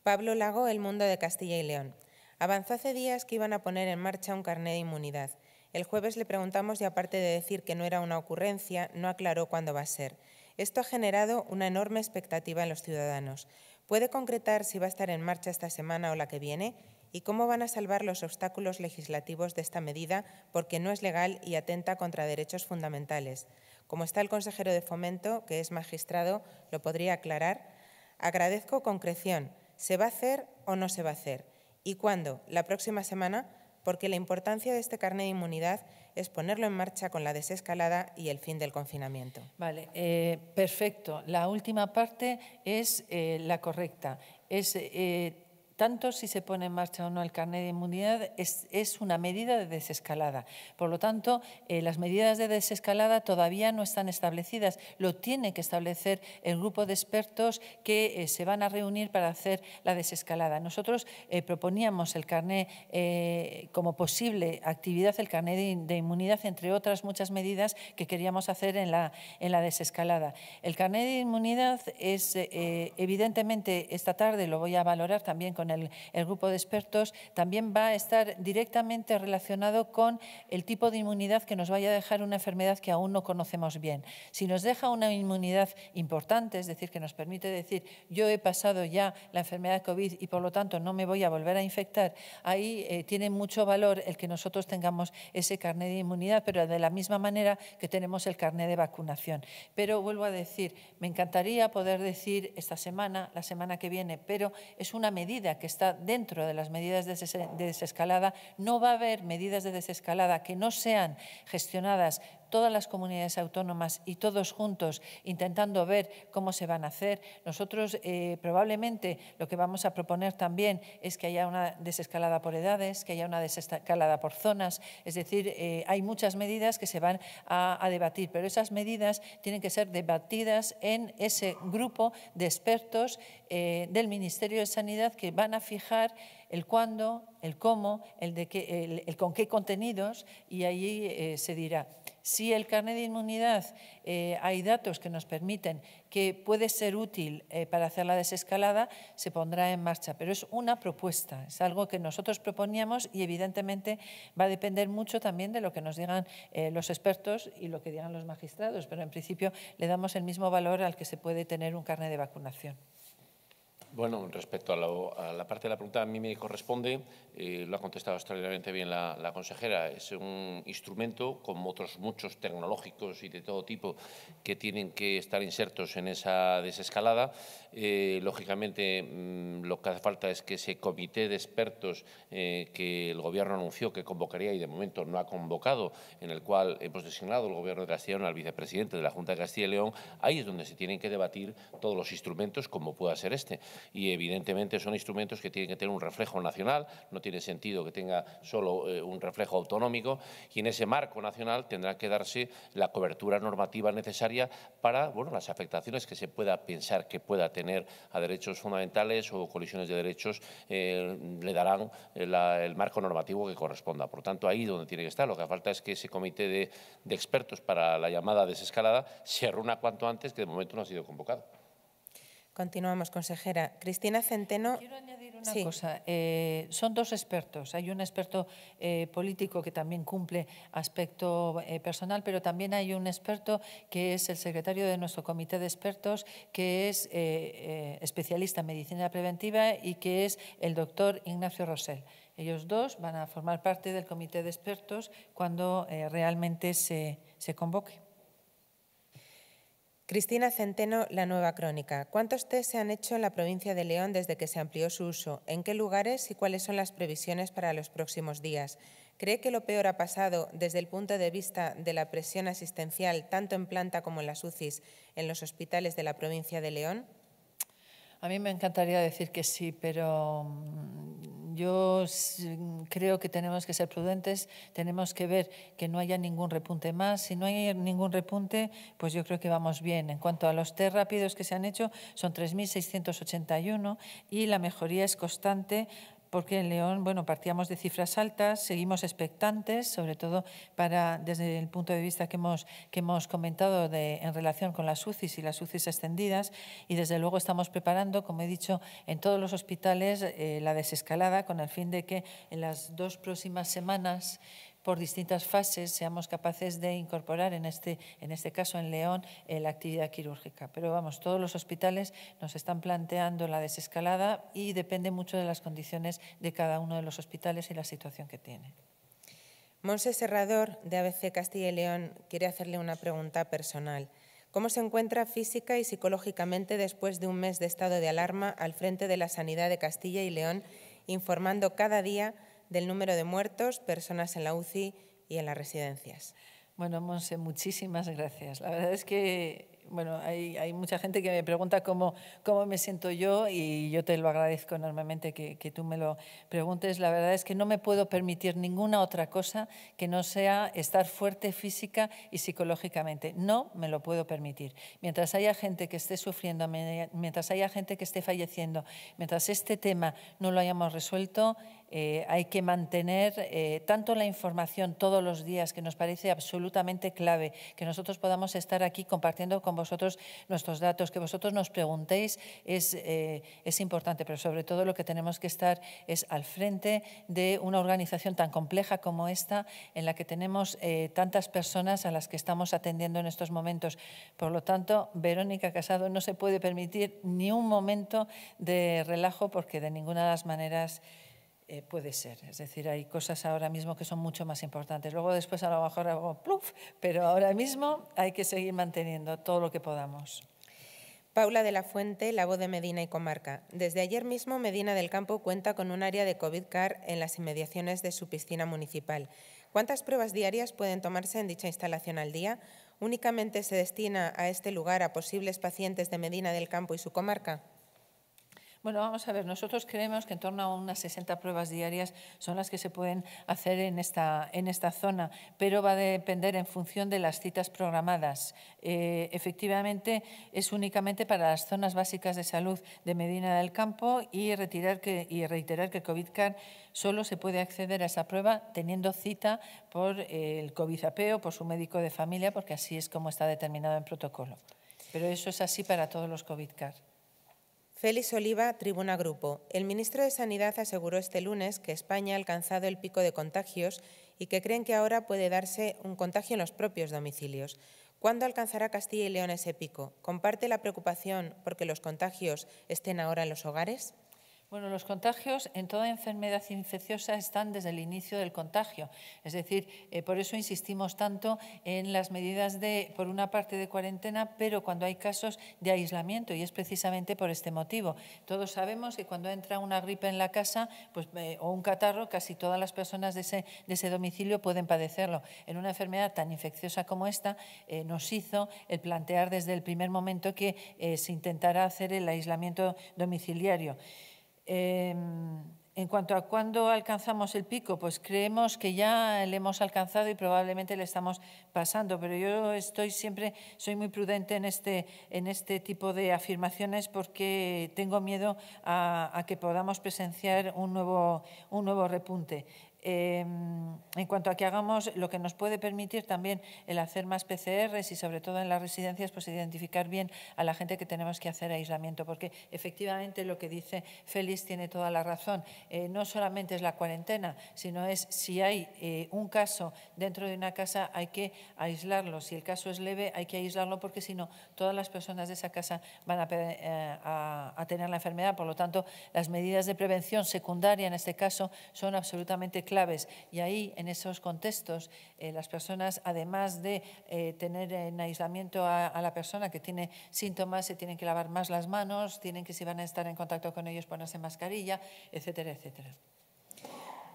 [SPEAKER 3] Pablo Lago, El Mundo de Castilla y León. Avanzó hace días que iban a poner en marcha un carné de inmunidad. El jueves le preguntamos y aparte de decir que no era una ocurrencia, no aclaró cuándo va a ser. Esto ha generado una enorme expectativa en los ciudadanos. ¿Puede concretar si va a estar en marcha esta semana o la que viene? ¿Y cómo van a salvar los obstáculos legislativos de esta medida porque no es legal y atenta contra derechos fundamentales? Como está el consejero de Fomento, que es magistrado, lo podría aclarar. Agradezco concreción. ¿Se va a hacer o no se va a hacer? ¿Y cuándo? ¿La próxima semana? Porque la importancia de este carnet de inmunidad es ponerlo en marcha con la desescalada y el fin del confinamiento. Vale, eh, perfecto. La última parte es eh, la correcta. Es
[SPEAKER 1] eh, tanto si se pone en marcha o no el carnet de inmunidad, es, una medida de desescalada. Por lo tanto, eh, las medidas de desescalada todavía no están establecidas. Lo tiene que establecer el grupo de expertos que eh, se van a reunir para hacer la desescalada. Nosotros eh, proponíamos el carnet como posible actividad, el carnet de, inmunidad, entre otras muchas medidas que queríamos hacer en la, en la desescalada. El carnet de inmunidad es, evidentemente, esta tarde lo voy a valorar también con el, grupo de expertos, también va a estar directamente relacionado con el tipo de inmunidad que nos vaya a dejar una enfermedad que aún no conocemos bien. Si nos deja una inmunidad importante, es decir, que nos permite decir yo he pasado ya la enfermedad COVID y por lo tanto no me voy a volver a infectar, ahí eh, tiene mucho valor el que nosotros tengamos ese carnet de inmunidad, pero de la misma manera que tenemos el carnet de vacunación. Pero vuelvo a decir, me encantaría poder decir esta semana, la semana que viene, pero es una medida que está dentro de las medidas de desescalada, no va a haber medidas de desescalada que no sean gestionadas todas las comunidades autónomas y todos juntos intentando ver cómo se van a hacer. Nosotros eh, probablemente lo que vamos a proponer también es que haya una desescalada por edades, que haya una desescalada por zonas, es decir, eh, hay muchas medidas que se van a, debatir, pero esas medidas tienen que ser debatidas en ese grupo de expertos eh, del Ministerio de Sanidad que van a fijar el cuándo, el cómo, el, con qué contenidos y allí eh, se dirá. Si el carnet de inmunidad eh, hay datos que nos permiten que puede ser útil eh, para hacer la desescalada, se pondrá en marcha. Pero es una propuesta, es algo que nosotros proponíamos y evidentemente va a depender mucho también de lo que nos digan los expertos y lo que digan los magistrados. Pero en principio le damos el mismo valor al que se puede tener un carnet de vacunación.
[SPEAKER 2] Bueno, respecto a, la parte de la pregunta, a mí me corresponde, eh, lo ha contestado extraordinariamente bien la, consejera, es un instrumento, como otros muchos tecnológicos y de todo tipo, que tienen que estar insertos en esa desescalada. Eh, lógicamente, mm, lo que hace falta es que ese comité de expertos eh, que el Gobierno anunció que convocaría y de momento no ha convocado, en el cual hemos designado el Gobierno de Castilla y León al vicepresidente de la Junta de Castilla y León, ahí es donde se tienen que debatir todos los instrumentos, como pueda ser este y evidentemente son instrumentos que tienen que tener un reflejo nacional, no tiene sentido que tenga solo eh, un reflejo autonómico y en ese marco nacional tendrá que darse la cobertura normativa necesaria para bueno, las afectaciones que se pueda pensar que pueda tener a derechos fundamentales o colisiones de derechos, eh, le darán eh, el marco normativo que corresponda. Por tanto, ahí donde tiene que estar. Lo que falta es que ese comité de, de expertos para la llamada desescalada se reúna cuanto antes, que de momento no ha sido convocado.
[SPEAKER 3] Continuamos, consejera. Cristina Centeno.
[SPEAKER 1] Quiero añadir una cosa. Eh, son dos expertos. Hay un experto eh, político que también cumple aspecto eh, personal, pero también hay un experto que es el secretario de nuestro comité de expertos, que es especialista en medicina preventiva y que es el doctor Ignacio Rosell. Ellos dos van a formar parte del comité de expertos
[SPEAKER 3] cuando realmente se, se convoque. Cristina Centeno, La Nueva Crónica. ¿Cuántos test se han hecho en la provincia de León desde que se amplió su uso? ¿En qué lugares y cuáles son las previsiones para los próximos días? ¿Cree que lo peor ha pasado desde el punto de vista de la presión asistencial, tanto en planta como en las UCIs, en los hospitales de la provincia de León? A mí me encantaría decir que sí,
[SPEAKER 1] pero mm, yo mm, creo que tenemos que ser prudentes, tenemos que ver que no haya ningún repunte más. Si no hay ningún repunte, pues yo creo que vamos bien. En cuanto a los test rápidos que se han hecho, son 3.681 y la mejoría es constante porque en León, bueno, partíamos de cifras altas, seguimos expectantes, sobre todo para, desde el punto de vista que hemos, que hemos comentado en relación con las UCIs y las UCIs extendidas, y desde luego estamos preparando, como he dicho, en todos los hospitales eh, la desescalada con el fin de que en las dos próximas semanas por distintas fases seamos capaces de incorporar, en este, en este caso en León, eh, la actividad quirúrgica. Pero vamos, todos los hospitales nos están planteando la desescalada y
[SPEAKER 3] depende mucho de las condiciones de cada uno de los hospitales y la situación que tiene. Monse Serrador, de ABC Castilla y León, quiere hacerle una pregunta personal. ¿Cómo se encuentra física y psicológicamente después de un mes de estado de alarma al frente de la sanidad de Castilla y León, informando cada día del número de muertos, personas en la UCI y en las residencias. Bueno, Monse, muchísimas gracias. La verdad es que
[SPEAKER 1] bueno, hay, mucha gente que me pregunta cómo, cómo me siento yo y yo te lo agradezco enormemente que, que, tú me lo preguntes. La verdad es que no me puedo permitir ninguna otra cosa que no sea estar fuerte física y psicológicamente. No me lo puedo permitir. Mientras haya gente que esté sufriendo, mientras haya gente que esté falleciendo, mientras este tema no lo hayamos resuelto, eh, hay que mantener eh, tanto la información todos los días, que nos parece absolutamente clave, que nosotros podamos estar aquí compartiendo con vosotros nuestros datos, que vosotros nos preguntéis, es, eh, es importante, pero sobre todo lo que tenemos que estar es al frente de una organización tan compleja como esta, en la que tenemos tantas personas a las que estamos atendiendo en estos momentos. Por lo tanto, Verónica Casado no se puede permitir ni un momento de relajo, porque de ninguna de las maneras... Eh, puede ser. Es decir, hay cosas ahora mismo que son mucho más
[SPEAKER 3] importantes. Luego después a lo mejor hago pluf, pero ahora mismo hay que seguir manteniendo todo lo que podamos. Paula de la Fuente, La Voz de Medina y Comarca. Desde ayer mismo Medina del Campo cuenta con un área de COVID-CAR en las inmediaciones de su piscina municipal. ¿Cuántas pruebas diarias pueden tomarse en dicha instalación al día? ¿Únicamente se destina a este lugar a posibles pacientes de Medina del Campo y su comarca? Bueno, vamos a ver, nosotros
[SPEAKER 1] creemos que en torno a unas 60 pruebas diarias son las que se pueden hacer en esta, en esta zona, pero va a depender en función de las citas programadas. Eh, efectivamente, es únicamente para las zonas básicas de salud de Medina del Campo y, retirar que, y reiterar que COVID-CAR solo se puede acceder a esa prueba teniendo cita por eh, el o por su médico de familia, porque así es como está determinado en protocolo.
[SPEAKER 3] Pero eso es así para todos los COVID-CAR. Félix Oliva, Tribuna Grupo. El ministro de Sanidad aseguró este lunes que España ha alcanzado el pico de contagios y que creen que ahora puede darse un contagio en los propios domicilios. ¿Cuándo alcanzará Castilla y León ese pico? ¿Comparte la preocupación porque los contagios estén ahora en los hogares? Bueno, los contagios en toda enfermedad infecciosa están desde el inicio del contagio. Es decir,
[SPEAKER 1] eh, por eso insistimos tanto en las medidas de, por una parte, de cuarentena, pero cuando hay casos de aislamiento, y es precisamente por este motivo. Todos sabemos que cuando entra una gripe en la casa pues, eh, o un catarro, casi todas las personas de ese, domicilio pueden padecerlo. En una enfermedad tan infecciosa como esta, eh, nos hizo el plantear desde el primer momento que se intentara hacer el aislamiento domiciliario. Em, en cuanto a cuándo alcanzamos el pico, pues creemos que ya lo hemos alcanzado y probablemente le estamos pasando, pero yo estoy siempre, soy muy prudente en este, en este tipo de afirmaciones porque tengo miedo a, que podamos presenciar un nuevo repunte. Em, en cuanto a que hagamos lo que nos puede permitir también el hacer más PCRs y sobre todo en las residencias, pues identificar bien a la gente que tenemos que hacer aislamiento, porque efectivamente lo que dice Félix tiene toda la razón. Eh, no solamente es la cuarentena, sino es si hay eh, un caso dentro de una casa hay que aislarlo. Si el caso es leve hay que aislarlo porque si no todas las personas de esa casa van a, eh, a tener la enfermedad. Por lo tanto, las medidas de prevención secundaria en este caso son absolutamente claves. Y ahí, en esos contextos, eh, las personas, además de eh, tener en aislamiento a, a, la persona que tiene síntomas, se tienen que lavar más las manos, tienen que, si van a estar en contacto con ellos, ponerse mascarilla,
[SPEAKER 3] etcétera, etcétera.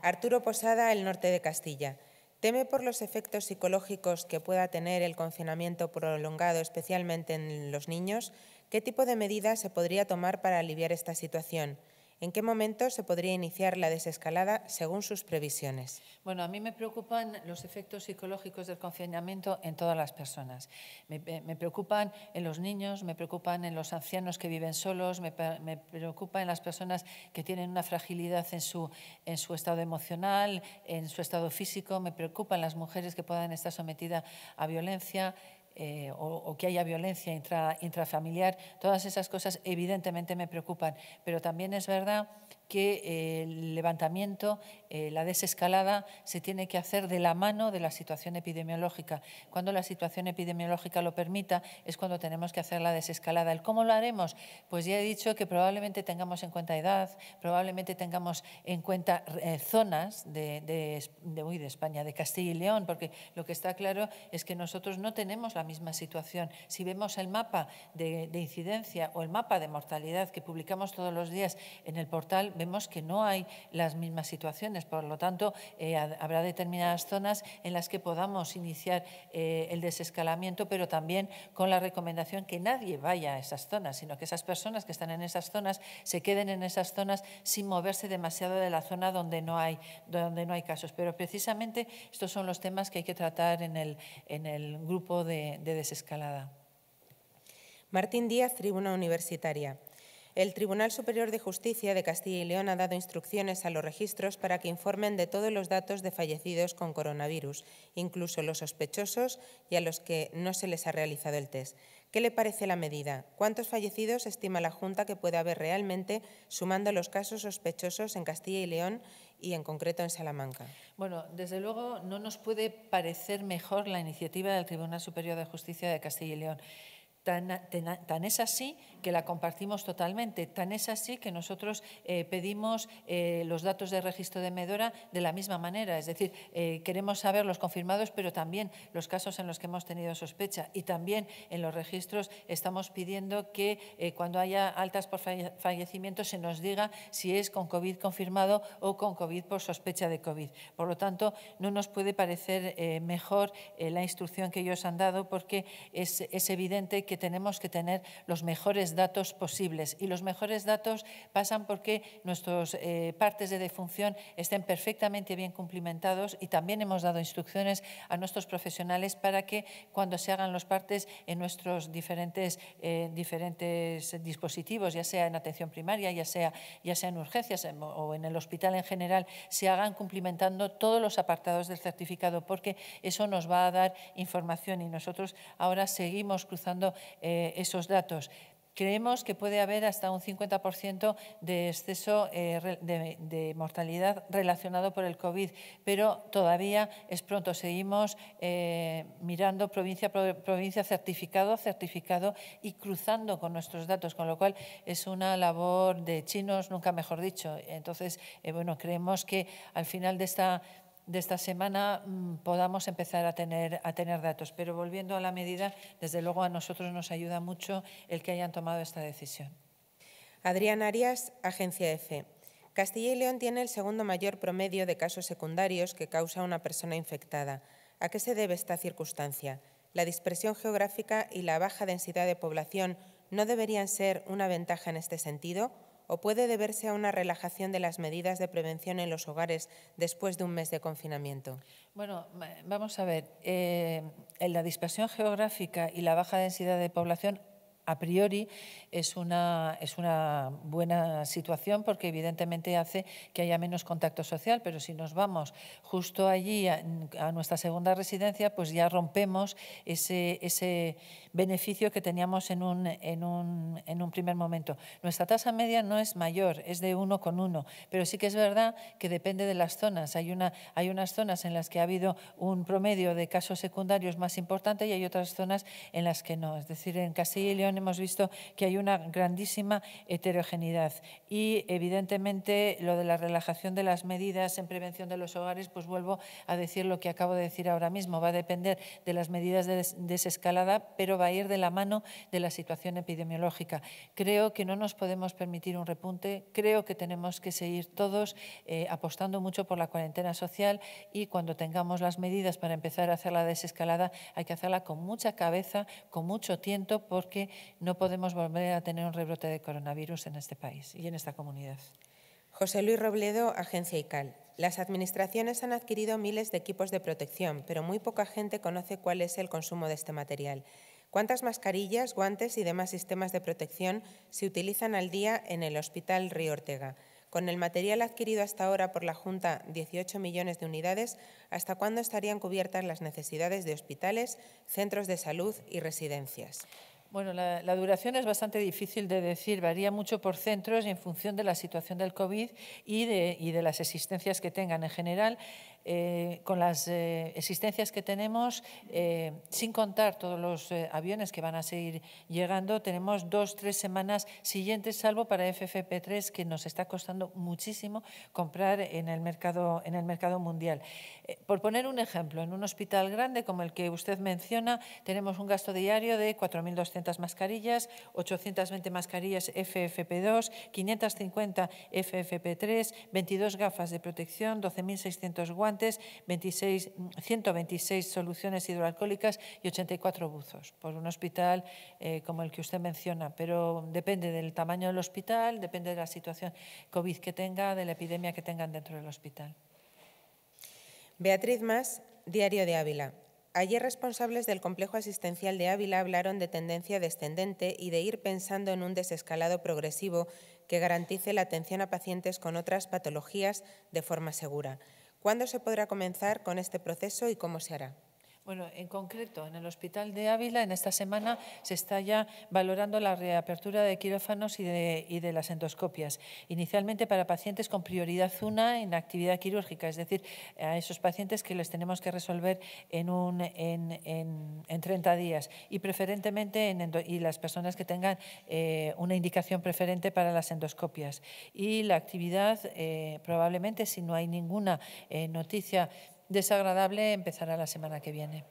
[SPEAKER 3] Arturo Posada, El Norte de Castilla. Teme por los efectos psicológicos que pueda tener el confinamiento prolongado, especialmente en los niños, ¿qué tipo de medidas se podría tomar para aliviar esta situación? ¿En qué momento se podría iniciar la desescalada según sus previsiones?
[SPEAKER 1] Bueno, a mí me preocupan los efectos psicológicos del confinamiento en todas las personas. Me, eh, preocupan en los niños, me preocupan en los ancianos que viven solos, me, preocupan en las personas que tienen una fragilidad en su estado emocional, en su estado físico, me preocupan las mujeres que puedan estar sometidas a violencia, eh, o, que haya violencia intrafamiliar, todas esas cosas evidentemente me preocupan, pero también es verdad que el levantamiento, eh, la desescalada, se tiene que hacer de la mano de la situación epidemiológica. Cuando la situación epidemiológica lo permita, es cuando tenemos que hacer la desescalada. ¿El cómo lo haremos? Pues ya he dicho que probablemente tengamos en cuenta edad, probablemente tengamos en cuenta eh, zonas de, de, España, de Castilla y León, porque lo que está claro es que nosotros no tenemos la misma situación. Si vemos el mapa de incidencia o el mapa de mortalidad que publicamos todos los días en el portal, vemos que no hay las mismas situaciones. Por lo tanto, eh, habrá determinadas zonas en las que podamos iniciar eh, el desescalamiento, pero también con la recomendación que nadie vaya a esas zonas, sino que esas personas que están en esas zonas se queden en esas zonas sin moverse demasiado de la zona donde no hay, donde no hay casos. Pero precisamente estos son
[SPEAKER 3] los temas que hay que tratar en el, grupo de desescalada. Martín Díaz, Tribuna Universitaria. El Tribunal Superior de Justicia de Castilla y León ha dado instrucciones a los registros para que informen de todos los datos de fallecidos con coronavirus, incluso los sospechosos y a los que no se les ha realizado el test. ¿Qué le parece la medida? ¿Cuántos fallecidos estima la Junta que puede haber realmente sumando los casos sospechosos en Castilla y León y en concreto en Salamanca?
[SPEAKER 1] Bueno, desde luego no nos puede parecer mejor la iniciativa del Tribunal Superior de Justicia de Castilla y León. Tan, es así que la compartimos totalmente, tan es así que nosotros eh, pedimos eh, los datos de registro de Medora de la misma manera, es decir, eh, queremos saber los confirmados, pero también los casos en los que hemos tenido sospecha y también en los registros estamos pidiendo que cuando haya altas por fallecimiento se nos diga si es con COVID confirmado o con COVID por sospecha de COVID. Por lo tanto, no nos puede parecer mejor la instrucción que ellos han dado porque es evidente que tenemos que tener los mejores datos posibles. Y los mejores datos pasan porque nuestros eh, partes de defunción estén perfectamente bien cumplimentados y también hemos dado instrucciones a nuestros profesionales para que cuando se hagan los partes en nuestros diferentes, eh, diferentes dispositivos, ya sea en atención primaria, ya sea, ya sea en urgencias o en el hospital en general, se hagan cumplimentando todos los apartados del certificado porque eso nos va a dar información y nosotros ahora seguimos cruzando eh, esos datos. Creemos que puede haber hasta un 50% de exceso eh, de, mortalidad relacionado por el COVID, pero todavía es pronto. Seguimos eh, mirando provincia provincia, certificado certificado y cruzando con nuestros datos, con lo cual es una labor de chinos, nunca mejor dicho. Entonces, bueno, creemos que al final de esta de esta semana mm, podamos empezar a tener, a tener datos. Pero volviendo a la medida, desde luego a nosotros nos ayuda
[SPEAKER 3] mucho el que hayan tomado esta decisión. Adrián Arias, Agencia EFE. Castilla y León tiene el segundo mayor promedio de casos secundarios que causa una persona infectada. ¿A qué se debe esta circunstancia? La dispersión geográfica y la baja densidad de población no deberían ser una ventaja en este sentido o puede deberse a una relajación de las medidas de prevención en los hogares después de un mes de confinamiento? Bueno, vamos a ver.
[SPEAKER 1] Eh, en la dispersión geográfica y la baja densidad de población a priori es una, es una buena situación porque evidentemente hace que haya menos contacto social, pero si nos vamos justo allí a, nuestra segunda residencia, pues ya rompemos ese, ese beneficio que teníamos en un, en, un, primer momento. Nuestra tasa media no es mayor, es de uno con uno, pero sí que es verdad que depende de las zonas. Hay, una, hay unas zonas en las que ha habido un promedio de casos secundarios más importante y hay otras zonas en las que no. Es decir, en Castilla y León hemos visto que hay una grandísima heterogeneidad y evidentemente lo de la relajación de las medidas en prevención de los hogares, pues vuelvo a decir lo que acabo de decir ahora mismo, va a depender de las medidas de desescalada, pero va a ir de la mano de la situación epidemiológica. Creo que no nos podemos permitir un repunte, creo que tenemos que seguir todos eh, apostando mucho por la cuarentena social y cuando tengamos las medidas para empezar a hacer la desescalada, hay que hacerla con mucha cabeza, con mucho tiento, porque no podemos volver a tener un rebrote de coronavirus en este país y en esta comunidad.
[SPEAKER 3] José Luis Robledo, Agencia ICAL. Las administraciones han adquirido miles de equipos de protección, pero muy poca gente conoce cuál es el consumo de este material. ¿Cuántas mascarillas, guantes y demás sistemas de protección se utilizan al día en el Hospital Río Ortega? Con el material adquirido hasta ahora por la Junta, 18 millones de unidades, ¿hasta cuándo estarían cubiertas las necesidades de hospitales, centros de salud y residencias? Bueno,
[SPEAKER 1] la, duración es bastante difícil de decir, varía mucho por centros en función de la situación del COVID y de, y de las existencias que tengan. En general, eh, con las eh, existencias que tenemos, eh, sin contar todos los aviones que van a seguir llegando, tenemos dos, tres semanas siguientes, salvo para FFP3, que nos está costando muchísimo comprar en el mercado, en el mercado mundial. por poner un ejemplo, en un hospital grande como el que usted menciona, tenemos un gasto diario de 4.200 mascarillas, 820 mascarillas FFP2, 550 FFP3, 22 gafas de protección, 12.600 guantes, 26, 126 soluciones hidroalcohólicas y 84 buzos por un hospital eh, como el que usted menciona. Pero depende del tamaño del hospital, depende de la situación COVID que tenga,
[SPEAKER 3] de la epidemia que tengan dentro del hospital. Beatriz Más, Diario de Ávila. Ayer responsables del complejo asistencial de Ávila hablaron de tendencia descendente y de ir pensando en un desescalado progresivo que garantice la atención a pacientes con otras patologías de forma segura. ¿Cuándo se podrá comenzar con este proceso y cómo se hará?
[SPEAKER 1] Bueno, en concreto, en el Hospital de Ávila, en esta semana se está ya valorando la reapertura de quirófanos y de, las endoscopias, inicialmente para pacientes con prioridad una en actividad quirúrgica, es decir, a esos pacientes que les tenemos que resolver en, un, en, 30 días y preferentemente en y las personas que tengan eh, una indicación preferente para las endoscopias. Y la actividad, eh, probablemente, si no hay ninguna eh, noticia Desagradable empezará la semana que viene.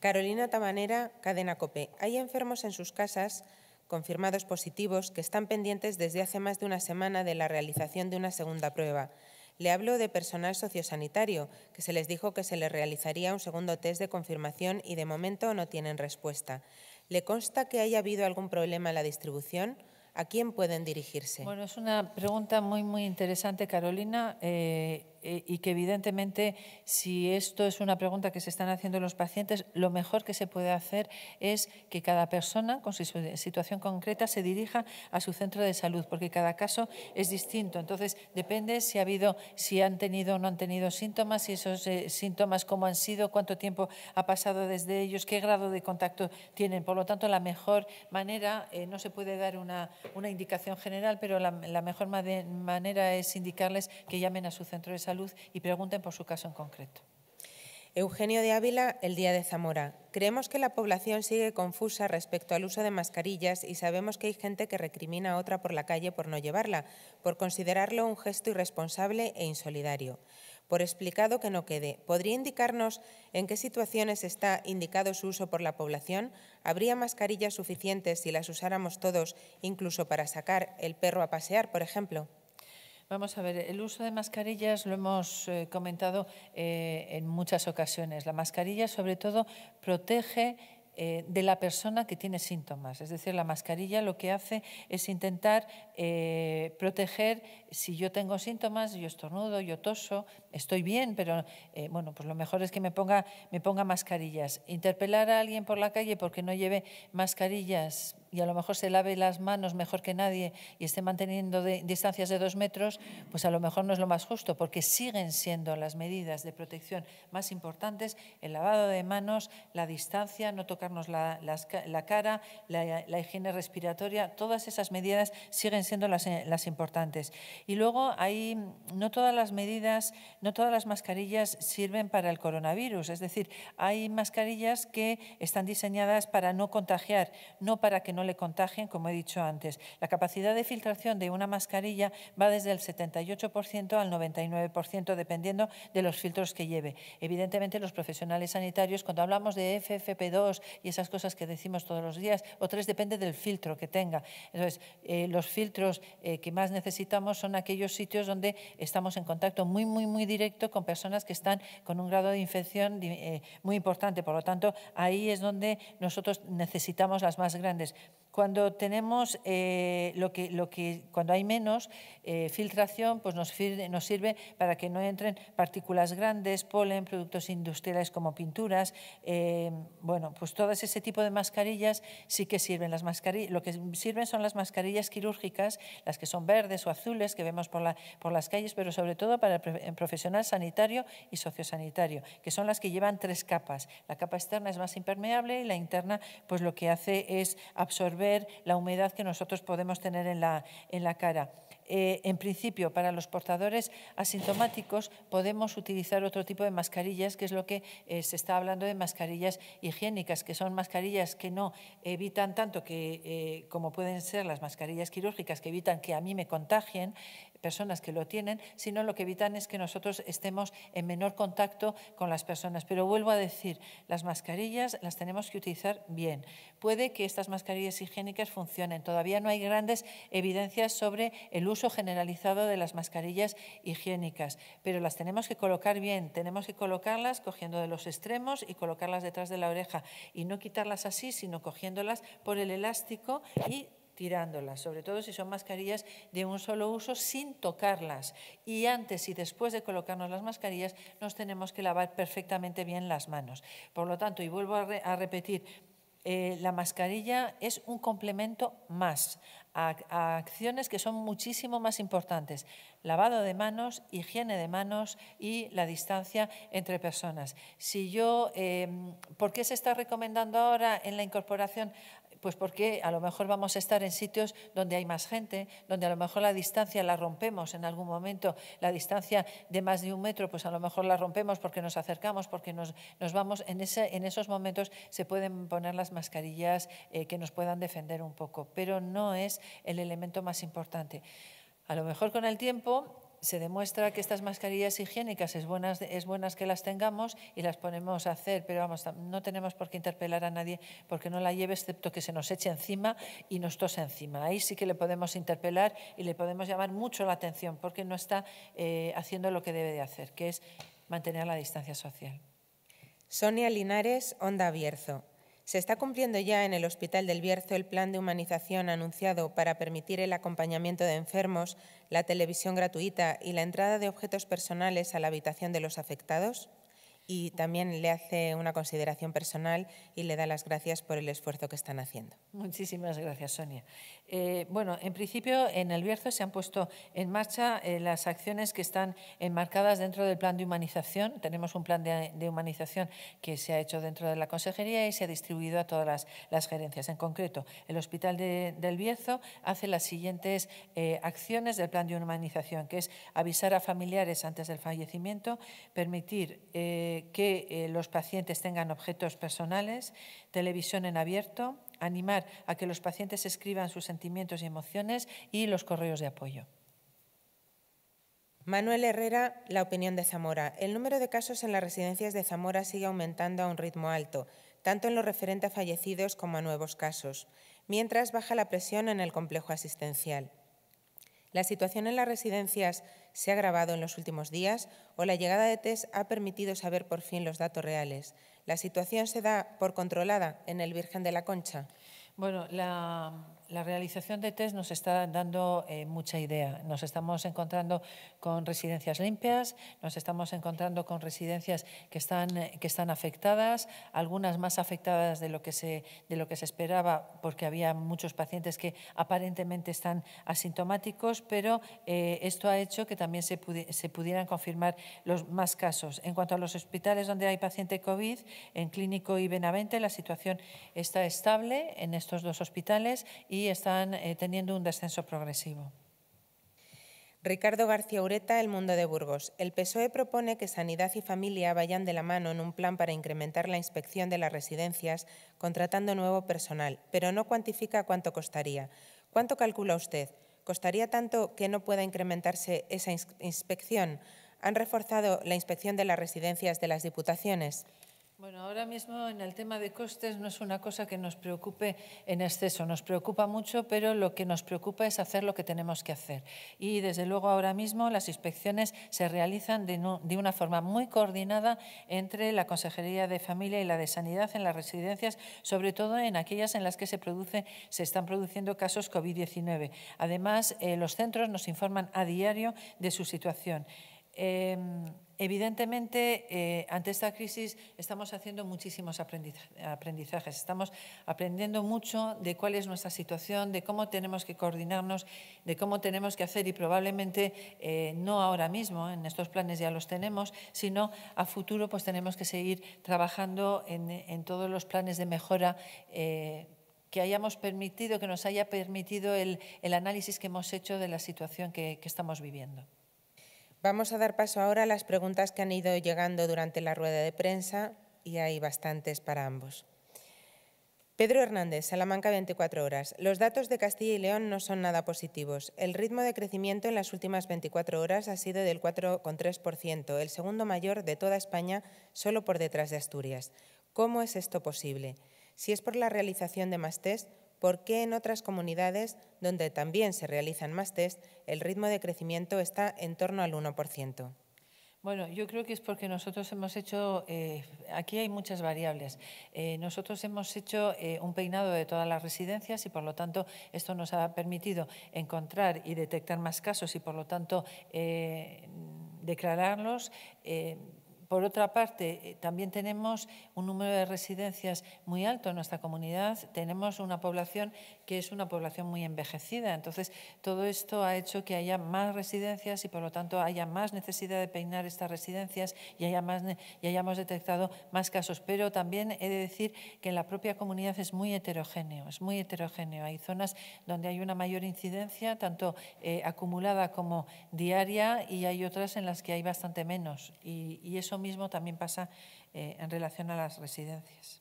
[SPEAKER 3] Carolina Tabanera, Cadena Cope. Hay enfermos en sus casas confirmados positivos que están pendientes desde hace más de una semana de la realización de una segunda prueba. Le hablo de personal sociosanitario, que se les dijo que se les realizaría un segundo test de confirmación y de momento no tienen respuesta. ¿Le consta que haya habido algún problema en la distribución? ¿A quién pueden dirigirse? Bueno, es una pregunta muy,
[SPEAKER 1] muy interesante, Carolina. Eh, eh, y que evidentemente si esto es una pregunta que se están haciendo los pacientes, lo mejor que se puede hacer es que cada persona con su situación concreta se dirija a su centro de salud, porque cada caso es distinto. Entonces, depende si ha habido, si han tenido o no han tenido síntomas, si esos eh, síntomas cómo han sido, cuánto tiempo ha pasado desde ellos, qué grado de contacto tienen. Por lo tanto, la mejor manera, eh, no se puede dar una, indicación general, pero la mejor manera
[SPEAKER 3] es indicarles que llamen a su centro de salud y pregunten por su caso en concreto. Eugenio de Ávila, el Día de Zamora. Creemos que la población sigue confusa respecto al uso de mascarillas y sabemos que hay gente que recrimina a otra por la calle por no llevarla, por considerarlo un gesto irresponsable e insolidario. Por explicado que no quede, ¿podría indicarnos en qué situaciones está indicado su uso por la población? ¿Habría mascarillas suficientes si las usáramos todos, incluso para sacar el perro a pasear, por ejemplo? Vamos a ver, el uso de mascarillas lo hemos eh, comentado eh, en muchas
[SPEAKER 1] ocasiones. La mascarilla sobre todo protege eh, de la persona que tiene síntomas. Es decir, la mascarilla lo que hace es intentar proteger si yo tengo síntomas, yo estornudo, yo toso, estoy bien, pero bueno, pues lo mejor es que me ponga, me ponga mascarillas. Interpelar a alguien por la calle porque no lleve mascarillas y a lo mejor se lave las manos mejor que nadie y esté manteniendo distancias de dos metros, pues a lo mejor no es lo más justo, porque siguen siendo las medidas de protección más importantes el lavado de manos, la distancia, no tocarnos la, la, cara, la, higiene respiratoria, todas esas medidas siguen siendo las, las importantes. Y luego hay no todas las medidas, no todas las mascarillas sirven para el coronavirus, es decir, hay mascarillas que están diseñadas para no contagiar, no para que no le contagien, como he dicho antes. La capacidad de filtración de una mascarilla va desde el 78% al 99%, dependiendo de los filtros que lleve. Evidentemente, los profesionales sanitarios, cuando hablamos de FFP2 y esas cosas que decimos todos los días, o tres, depende del filtro que tenga. Entonces, eh, los filtros eh, que más necesitamos son aquellos sitios donde estamos en contacto muy, muy, muy directo con personas que están con un grado de infección eh, muy importante. Por lo tanto, ahí es donde nosotros necesitamos las más grandes. Cuando tenemos eh, lo, que, cuando hay menos eh, filtración, pues nos, nos sirve para que no entren partículas grandes, polen, productos industriales como pinturas, eh, bueno, pues todo ese tipo de mascarillas sí que sirven. Las mascarillas, lo que sirven son las mascarillas quirúrgicas, las que son verdes o azules que vemos por, por las calles, pero sobre todo para el profesional sanitario y sociosanitario, que son las que llevan tres capas. La capa externa es más impermeable y la interna, pues lo que hace es absorber la humedad que nosotros podemos tener en la, en la cara. Eh, en principio, para los portadores asintomáticos podemos utilizar otro tipo de mascarillas, que es lo que eh, se está hablando de mascarillas higiénicas, que son mascarillas que no evitan tanto que, eh, como pueden ser las mascarillas quirúrgicas, que evitan que a mí me contagien, personas que lo tienen, sino lo que evitan es que nosotros estemos en menor contacto con las personas. Pero vuelvo a decir, las mascarillas las tenemos que utilizar bien. Puede que estas mascarillas higiénicas funcionen. Todavía no hay grandes evidencias sobre el uso generalizado de las mascarillas higiénicas, pero las tenemos que colocar bien. Tenemos que colocarlas cogiendo de los extremos y colocarlas detrás de la oreja y no quitarlas así, sino cogiéndolas por el elástico y tirándolas, sobre todo si son mascarillas de un solo uso sin tocarlas. Y antes y después de colocarnos las mascarillas nos tenemos que lavar perfectamente bien las manos. Por lo tanto, y vuelvo a, repetir, eh, la mascarilla es un complemento más a, acciones que son muchísimo más importantes. Lavado de manos, higiene de manos y la distancia entre personas. Si yo, em, ¿Por qué se está recomendando ahora en la incorporación pues porque a lo mejor vamos a estar en sitios donde hay más gente, donde a lo mejor la distancia la rompemos en algún momento, la distancia de más de un metro, pues a lo mejor la rompemos porque nos acercamos, porque nos, nos vamos, en, ese, en esos momentos se pueden poner las mascarillas eh, que nos puedan defender un poco, pero no es el elemento más importante. A lo mejor con el tiempo se demuestra que estas mascarillas higiénicas es buenas, que las tengamos y las ponemos a hacer, pero vamos, no tenemos por qué interpelar a nadie porque no la lleve excepto que se nos eche encima y nos tose encima. Ahí sí que le podemos interpelar y le podemos llamar mucho la atención
[SPEAKER 3] porque no está eh, haciendo lo que debe de hacer, que es mantener la distancia social. Sonia Linares, Onda Abierzo. Se está cumpliendo ya en el Hospital del Bierzo el plan de humanización anunciado para permitir el acompañamiento de enfermos, la televisión gratuita y la entrada de objetos personales a la habitación de los afectados. Y también le hace una consideración personal y le da las gracias por el esfuerzo que están haciendo.
[SPEAKER 1] Muchísimas gracias, Sonia. Eh, bueno, en principio en el Bierzo se han puesto en marcha eh, las acciones que están enmarcadas dentro del plan de humanización. Tenemos un plan de, humanización que se ha hecho dentro de la consejería y se ha distribuido a todas las, gerencias. En concreto, el Hospital de, del Bierzo hace las siguientes eh, acciones del plan de humanización, que es avisar a familiares antes del fallecimiento, permitir que los pacientes tengan objetos personales, televisión en abierto, animar a que
[SPEAKER 3] los pacientes escriban sus sentimientos y emociones y los correos de apoyo. Manuel Herrera, la opinión de Zamora. El número de casos en las residencias de Zamora sigue aumentando a un ritmo alto, tanto en lo referente a fallecidos como a nuevos casos, mientras baja la presión en el complejo asistencial. ¿La situación en las residencias se ha agravado en los últimos días o la llegada de test ha permitido saber por fin los datos reales? ¿La situación se da por controlada en el Virgen de la Concha? Bueno,
[SPEAKER 1] la, la realización de test nos está dando eh, mucha idea. Nos estamos encontrando con residencias limpias, nos estamos encontrando con residencias que están, que están afectadas, algunas más afectadas de lo, que se, de lo que se esperaba, porque había muchos pacientes que aparentemente están asintomáticos, pero eh, esto ha hecho que también se, se pudieran confirmar los más casos. En cuanto a los hospitales donde hay paciente COVID, en Clínico y Benavente, la situación está estable en estos dos
[SPEAKER 3] hospitales y están eh, teniendo un descenso progresivo. Ricardo García Ureta, El Mundo de Burgos. El PSOE propone que sanidad y familia vayan de la mano en un plan para incrementar la inspección de las residencias contratando nuevo personal, pero no cuantifica cuánto costaría. ¿Cuánto calcula usted? ¿Costaría tanto que no pueda incrementarse esa inspección? ¿Han reforzado la inspección de las residencias de las diputaciones?
[SPEAKER 1] Bueno, ahora mismo en el tema de costes no es una cosa que nos preocupe en exceso, nos preocupa mucho, pero lo que nos preocupa es hacer lo que tenemos que hacer. Y desde luego ahora mismo las inspecciones se realizan de, una forma muy coordinada entre la Consejería de Familia y la de Sanidad en las residencias, sobre todo en aquellas en las que se, produce, se están produciendo casos COVID-19. Además, eh, los centros nos informan a diario de su situación. Em, Evidentemente, eh, ante esta crisis estamos haciendo muchísimos aprendizajes, estamos aprendiendo mucho de cuál es nuestra situación, de cómo tenemos que coordinarnos, de cómo tenemos que hacer y probablemente eh, no ahora mismo, en estos planes ya los tenemos, sino a futuro pues tenemos que seguir trabajando en, todos los planes de mejora. Eh, que hayamos permitido, que nos haya permitido el, análisis que hemos hecho de la situación que estamos viviendo.
[SPEAKER 3] Vamos a dar paso ahora a las preguntas que han ido llegando durante la rueda de prensa y hay bastantes para ambos. Pedro Hernández, Salamanca 24 horas. Los datos de Castilla y León no son nada positivos. El ritmo de crecimiento en las últimas 24 horas ha sido del 4,3%, el segundo mayor de toda España, solo por detrás de Asturias. ¿Cómo es esto posible? Si es por la realización de más test, por qué en otras comunidades, donde también se realizan más test, el ritmo de crecimiento está en torno al 1%.
[SPEAKER 1] Bueno, yo creo que es porque nosotros hemos hecho, eh, aquí hay muchas variables, eh, nosotros hemos hecho eh, un peinado de todas las residencias y por lo tanto esto nos ha permitido encontrar y detectar más casos y por lo tanto declararlos por otra parte, eh, también tenemos un número de residencias muy alto en nuestra comunidad. Tenemos una población que es una población muy envejecida. Entonces, todo esto ha hecho que haya más residencias y, por lo tanto, haya más necesidad de peinar estas residencias y, hayamos detectado más casos. Pero también he de decir que en la propia comunidad es muy heterogéneo, es muy heterogéneo. Hay zonas donde hay una mayor incidencia, tanto eh, acumulada como diaria, y hay otras en las que hay bastante menos. Y, eso mismo también pasa eh, en
[SPEAKER 3] relación a las residencias.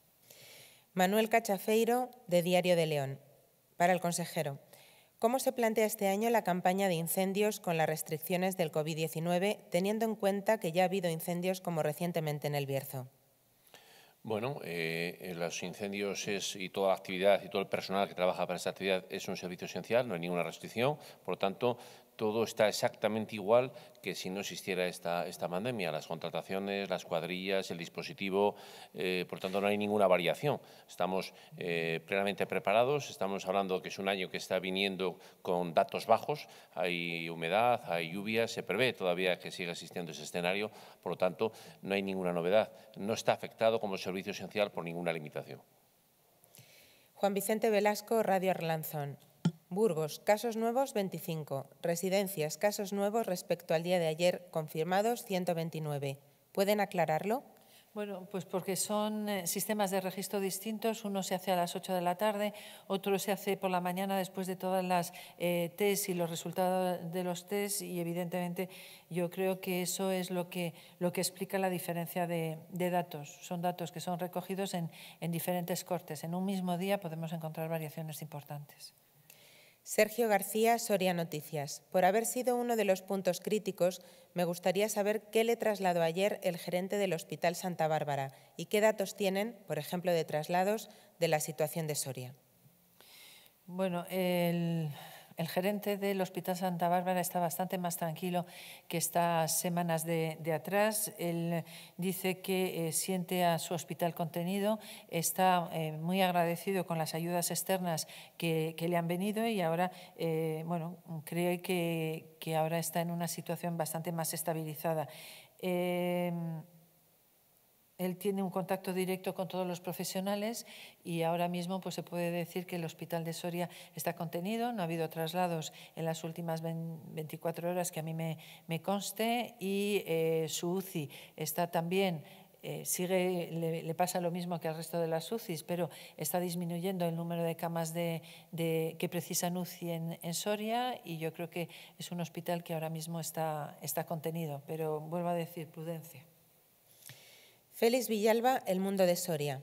[SPEAKER 3] Manuel Cachafeiro, de Diario de León. Para el consejero, ¿cómo se plantea este año la campaña de incendios con las restricciones del COVID-19, teniendo en cuenta que ya ha habido incendios como recientemente en El Bierzo?
[SPEAKER 2] Bueno, eh, los incendios es, y toda la actividad y todo el personal que trabaja para esta actividad es un servicio esencial, no hay ninguna restricción. Por lo tanto, todo está exactamente igual que si no existiera esta, esta pandemia. Las contrataciones, las cuadrillas, el dispositivo, eh, por tanto no hay ninguna variación. Estamos eh, plenamente preparados, estamos hablando que es un año que está viniendo con datos bajos, hay humedad, hay lluvia, se prevé todavía que siga existiendo ese escenario, por lo tanto no hay ninguna novedad. No está afectado como servicio esencial por ninguna limitación.
[SPEAKER 3] Juan Vicente Velasco, Radio Arlanzón. Burgos, casos nuevos 25. Residencias, casos nuevos respecto al día de ayer, confirmados 129. ¿Pueden aclararlo? Bueno, pues
[SPEAKER 1] porque son eh, sistemas de registro distintos. Uno se hace a las 8 de la tarde, otro se hace por la mañana después de todas las eh, y los resultados de los tests. Y evidentemente yo creo que eso es lo que, lo que explica la diferencia de, de datos. Son datos que son recogidos en diferentes cortes. En un mismo día podemos encontrar variaciones
[SPEAKER 3] importantes. Sergio García, Soria Noticias. Por haber sido uno de los puntos críticos, me gustaría saber qué le trasladó ayer el gerente del Hospital Santa Bárbara y qué datos tienen, por ejemplo, de traslados de la situación de Soria.
[SPEAKER 1] Bueno, el, el gerente del Hospital Santa Bárbara está bastante más tranquilo que estas semanas de, atrás. Él dice que eh, siente a su hospital contenido, está eh, muy agradecido con las ayudas externas que, le han venido y ahora, eh, bueno, cree que, que, ahora está en una situación bastante más estabilizada. Él tiene un contacto directo con todos los profesionales y ahora mismo pues, se puede decir que el hospital de Soria está contenido, no ha habido traslados en las últimas 24 horas que a mí me, me conste y eh, su UCI está también eh, sigue, le, pasa lo mismo que al resto de las UCIs, pero está disminuyendo el número de camas de, que precisan UCI en, en, Soria y yo creo que es un hospital que ahora mismo
[SPEAKER 3] está, está contenido. Pero vuelvo a decir, prudencia. Félix Villalba, El Mundo de Soria.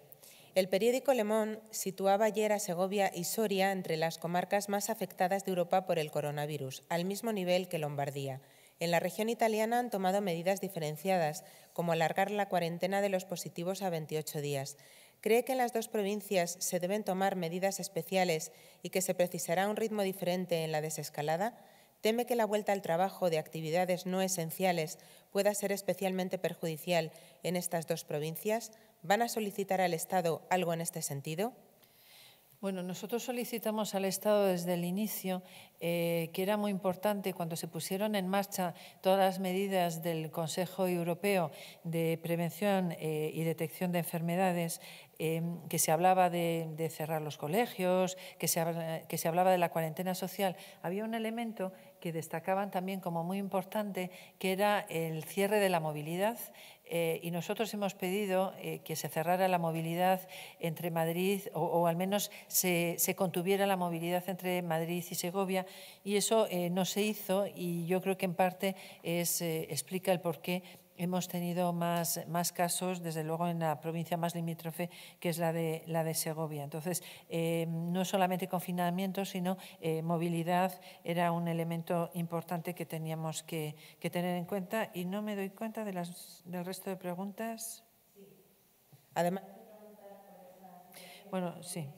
[SPEAKER 3] El periódico Le situaba ayer a Segovia y Soria entre las comarcas más afectadas de Europa por el coronavirus, al mismo nivel que Lombardía. En la región italiana han tomado medidas diferenciadas, como alargar la cuarentena de los positivos a 28 días. Cree que en las dos provincias se deben tomar medidas especiales y que se precisará un ritmo diferente en la desescalada. Teme que la vuelta al trabajo de actividades no esenciales pueda ser especialmente perjudicial en estas dos provincias? ¿Van a solicitar al Estado algo en este sentido? Bueno, nosotros solicitamos
[SPEAKER 1] al Estado desde el inicio eh, que era muy importante cuando se pusieron en marcha todas las medidas del Consejo Europeo de Prevención eh, y Detección de Enfermedades, em, que se hablaba de, cerrar los colegios, que se hablaba de la cuarentena social. Había un elemento que destacaban también como muy importante, que era el cierre de la movilidad eh, y nosotros hemos pedido eh, que se cerrara la movilidad entre Madrid o, al menos se, se, contuviera la movilidad entre Madrid y Segovia y eso eh, no se hizo y yo creo que en parte es, explica el porqué hemos tenido más, más casos, desde luego en la provincia más limítrofe, que es la de, la de Segovia. Entonces, eh, no solamente confinamiento, sino eh, movilidad era un elemento importante que teníamos que, tener en cuenta. Y no me doy cuenta de las, del resto de preguntas.
[SPEAKER 2] Sí.
[SPEAKER 3] Además. Bueno, sí.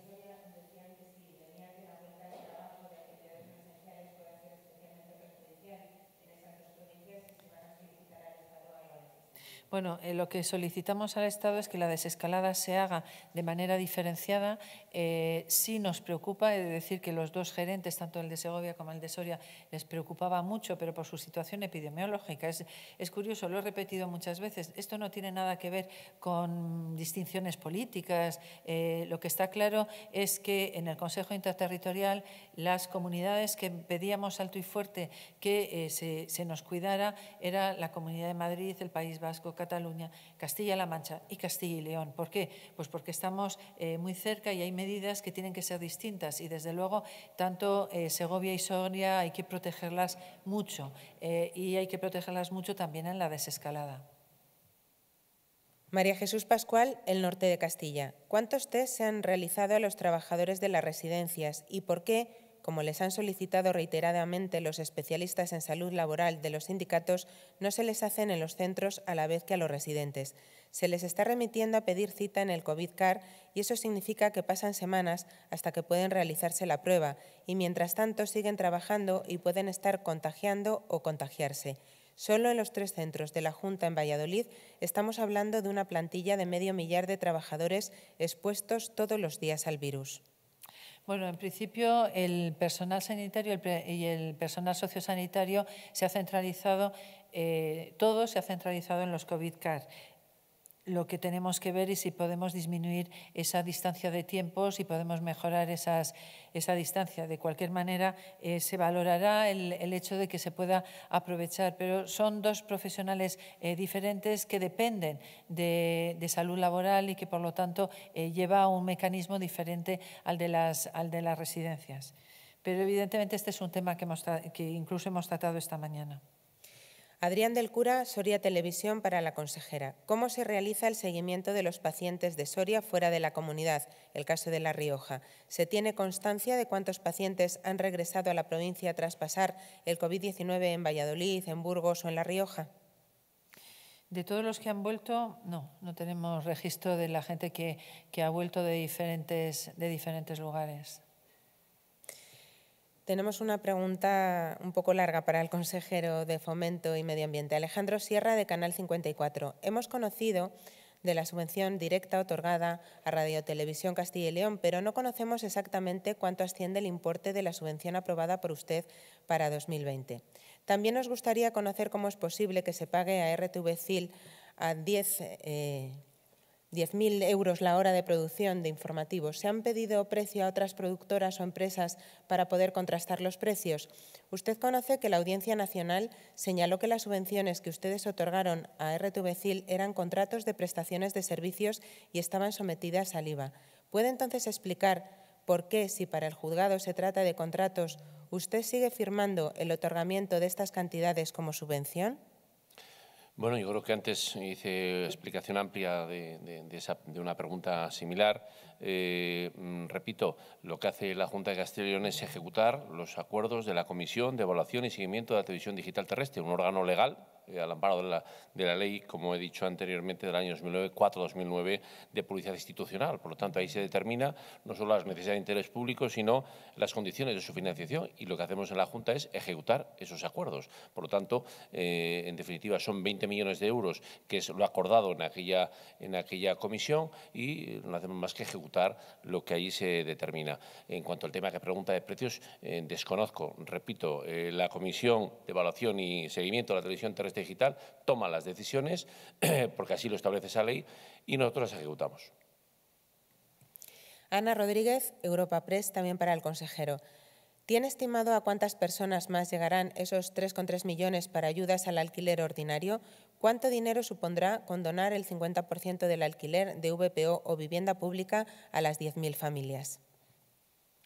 [SPEAKER 1] Bueno, eh, lo que solicitamos al Estado es que la desescalada se haga de manera diferenciada eh, sí nos preocupa, he decir que los dos gerentes, tanto el de Segovia como el de Soria, les preocupaba mucho, pero por su situación epidemiológica. Es, es curioso, lo he repetido muchas veces, esto no tiene nada que ver con distinciones políticas. Eh, lo que está claro es que en el Consejo Interterritorial las comunidades que pedíamos alto y fuerte que eh, se, nos cuidara era la Comunidad de Madrid, el País Vasco, Cataluña, Castilla-La Mancha y Castilla y León. ¿Por qué? Pues porque estamos muy cerca y hay que tienen que ser distintas y, desde luego, tanto eh, Segovia y Soria hay que protegerlas mucho eh, y hay
[SPEAKER 3] que protegerlas mucho también en la desescalada. María Jesús Pascual, El Norte de Castilla. ¿Cuántos test se han realizado a los trabajadores de las residencias y por qué como les han solicitado reiteradamente los especialistas en salud laboral de los sindicatos, no se les hacen en los centros a la vez que a los residentes se les está remitiendo a pedir cita en el COVID-CAR y eso significa que pasan semanas hasta que pueden realizarse la prueba y mientras tanto siguen trabajando y pueden estar contagiando o contagiarse. Solo en los tres centros de la Junta en Valladolid estamos hablando de una plantilla de medio millar de trabajadores expuestos todos los días al virus.
[SPEAKER 1] Bueno, en principio el personal sanitario y el personal sociosanitario se ha centralizado, eh, todo se ha centralizado en los COVID-CAR lo que tenemos que ver es si podemos disminuir esa distancia de tiempos y podemos mejorar esa distancia. De cualquier manera, eh, se valorará el, hecho de que se pueda aprovechar, pero son dos profesionales eh, diferentes que dependen de, salud laboral y que, por lo tanto, eh, lleva un mecanismo diferente al de las, al de las residencias. Pero, evidentemente, este es un tema que, que incluso hemos tratado esta mañana.
[SPEAKER 3] Adrián del Cura, Soria Televisión para la consejera. ¿Cómo se realiza el seguimiento de los pacientes de Soria fuera de la comunidad? El caso de La Rioja. ¿Se tiene constancia de cuántos pacientes han regresado a la provincia tras pasar el COVID-19 en Valladolid, en Burgos o en La Rioja?
[SPEAKER 1] De todos los que han vuelto, no, no tenemos registro
[SPEAKER 3] de la gente que, ha vuelto de de diferentes lugares. Tenemos una pregunta un poco larga para el consejero de Fomento y Medio Ambiente, Alejandro Sierra, de Canal 54. Hemos conocido de la subvención directa otorgada a Radio Televisión Castilla y León, pero no conocemos exactamente cuánto asciende el importe de la subvención aprobada por usted para 2020. También nos gustaría conocer cómo es posible que se pague a RTVCIL a 10 10.000 euros la hora de producción de informativos. ¿Se han pedido precio a otras productoras o empresas para poder contrastar los precios? Usted conoce que la Audiencia Nacional señaló que las subvenciones que ustedes otorgaron a RTVCIL eran contratos de prestaciones de servicios y estaban sometidas al IVA. ¿Puede entonces explicar por qué, si para el juzgado se trata de contratos, usted sigue firmando el otorgamiento de estas cantidades como subvención?
[SPEAKER 2] Bueno, yo creo que antes hice explicación amplia de, una pregunta similar. Eh, mm, repito, lo que hace la Junta de Castilla y León es ejecutar los acuerdos de la Comisión de Evaluación y Seguimiento de la Televisión Digital Terrestre, un órgano legal eh, al amparo de la, ley, como he dicho anteriormente, del año 2004 2009 de publicidad institucional. Por lo tanto, ahí se determina no solo las necesidades de interés público, sino las condiciones de su financiación y lo que hacemos en la Junta es ejecutar esos acuerdos. Por lo tanto, eh, en definitiva, son 20 millones de euros, que es lo acordado en aquella, en aquella comisión y no hacemos más que ejecutar lo que ahí se determina. En cuanto al tema que pregunta de precios, eh, desconozco, repito, la Comisión de Evaluación y Seguimiento de la Televisión Terrestre este digital toma las decisiones, porque así lo establece esa ley, y nosotros las ejecutamos.
[SPEAKER 3] Ana Rodríguez, Europa Press, también para el consejero. ¿Tiene estimado a cuántas personas más llegarán esos 3,3 millones para ayudas al alquiler ordinario? ¿Cuánto dinero supondrá condonar el 50% del alquiler de VPO o vivienda pública a las 10.000 familias?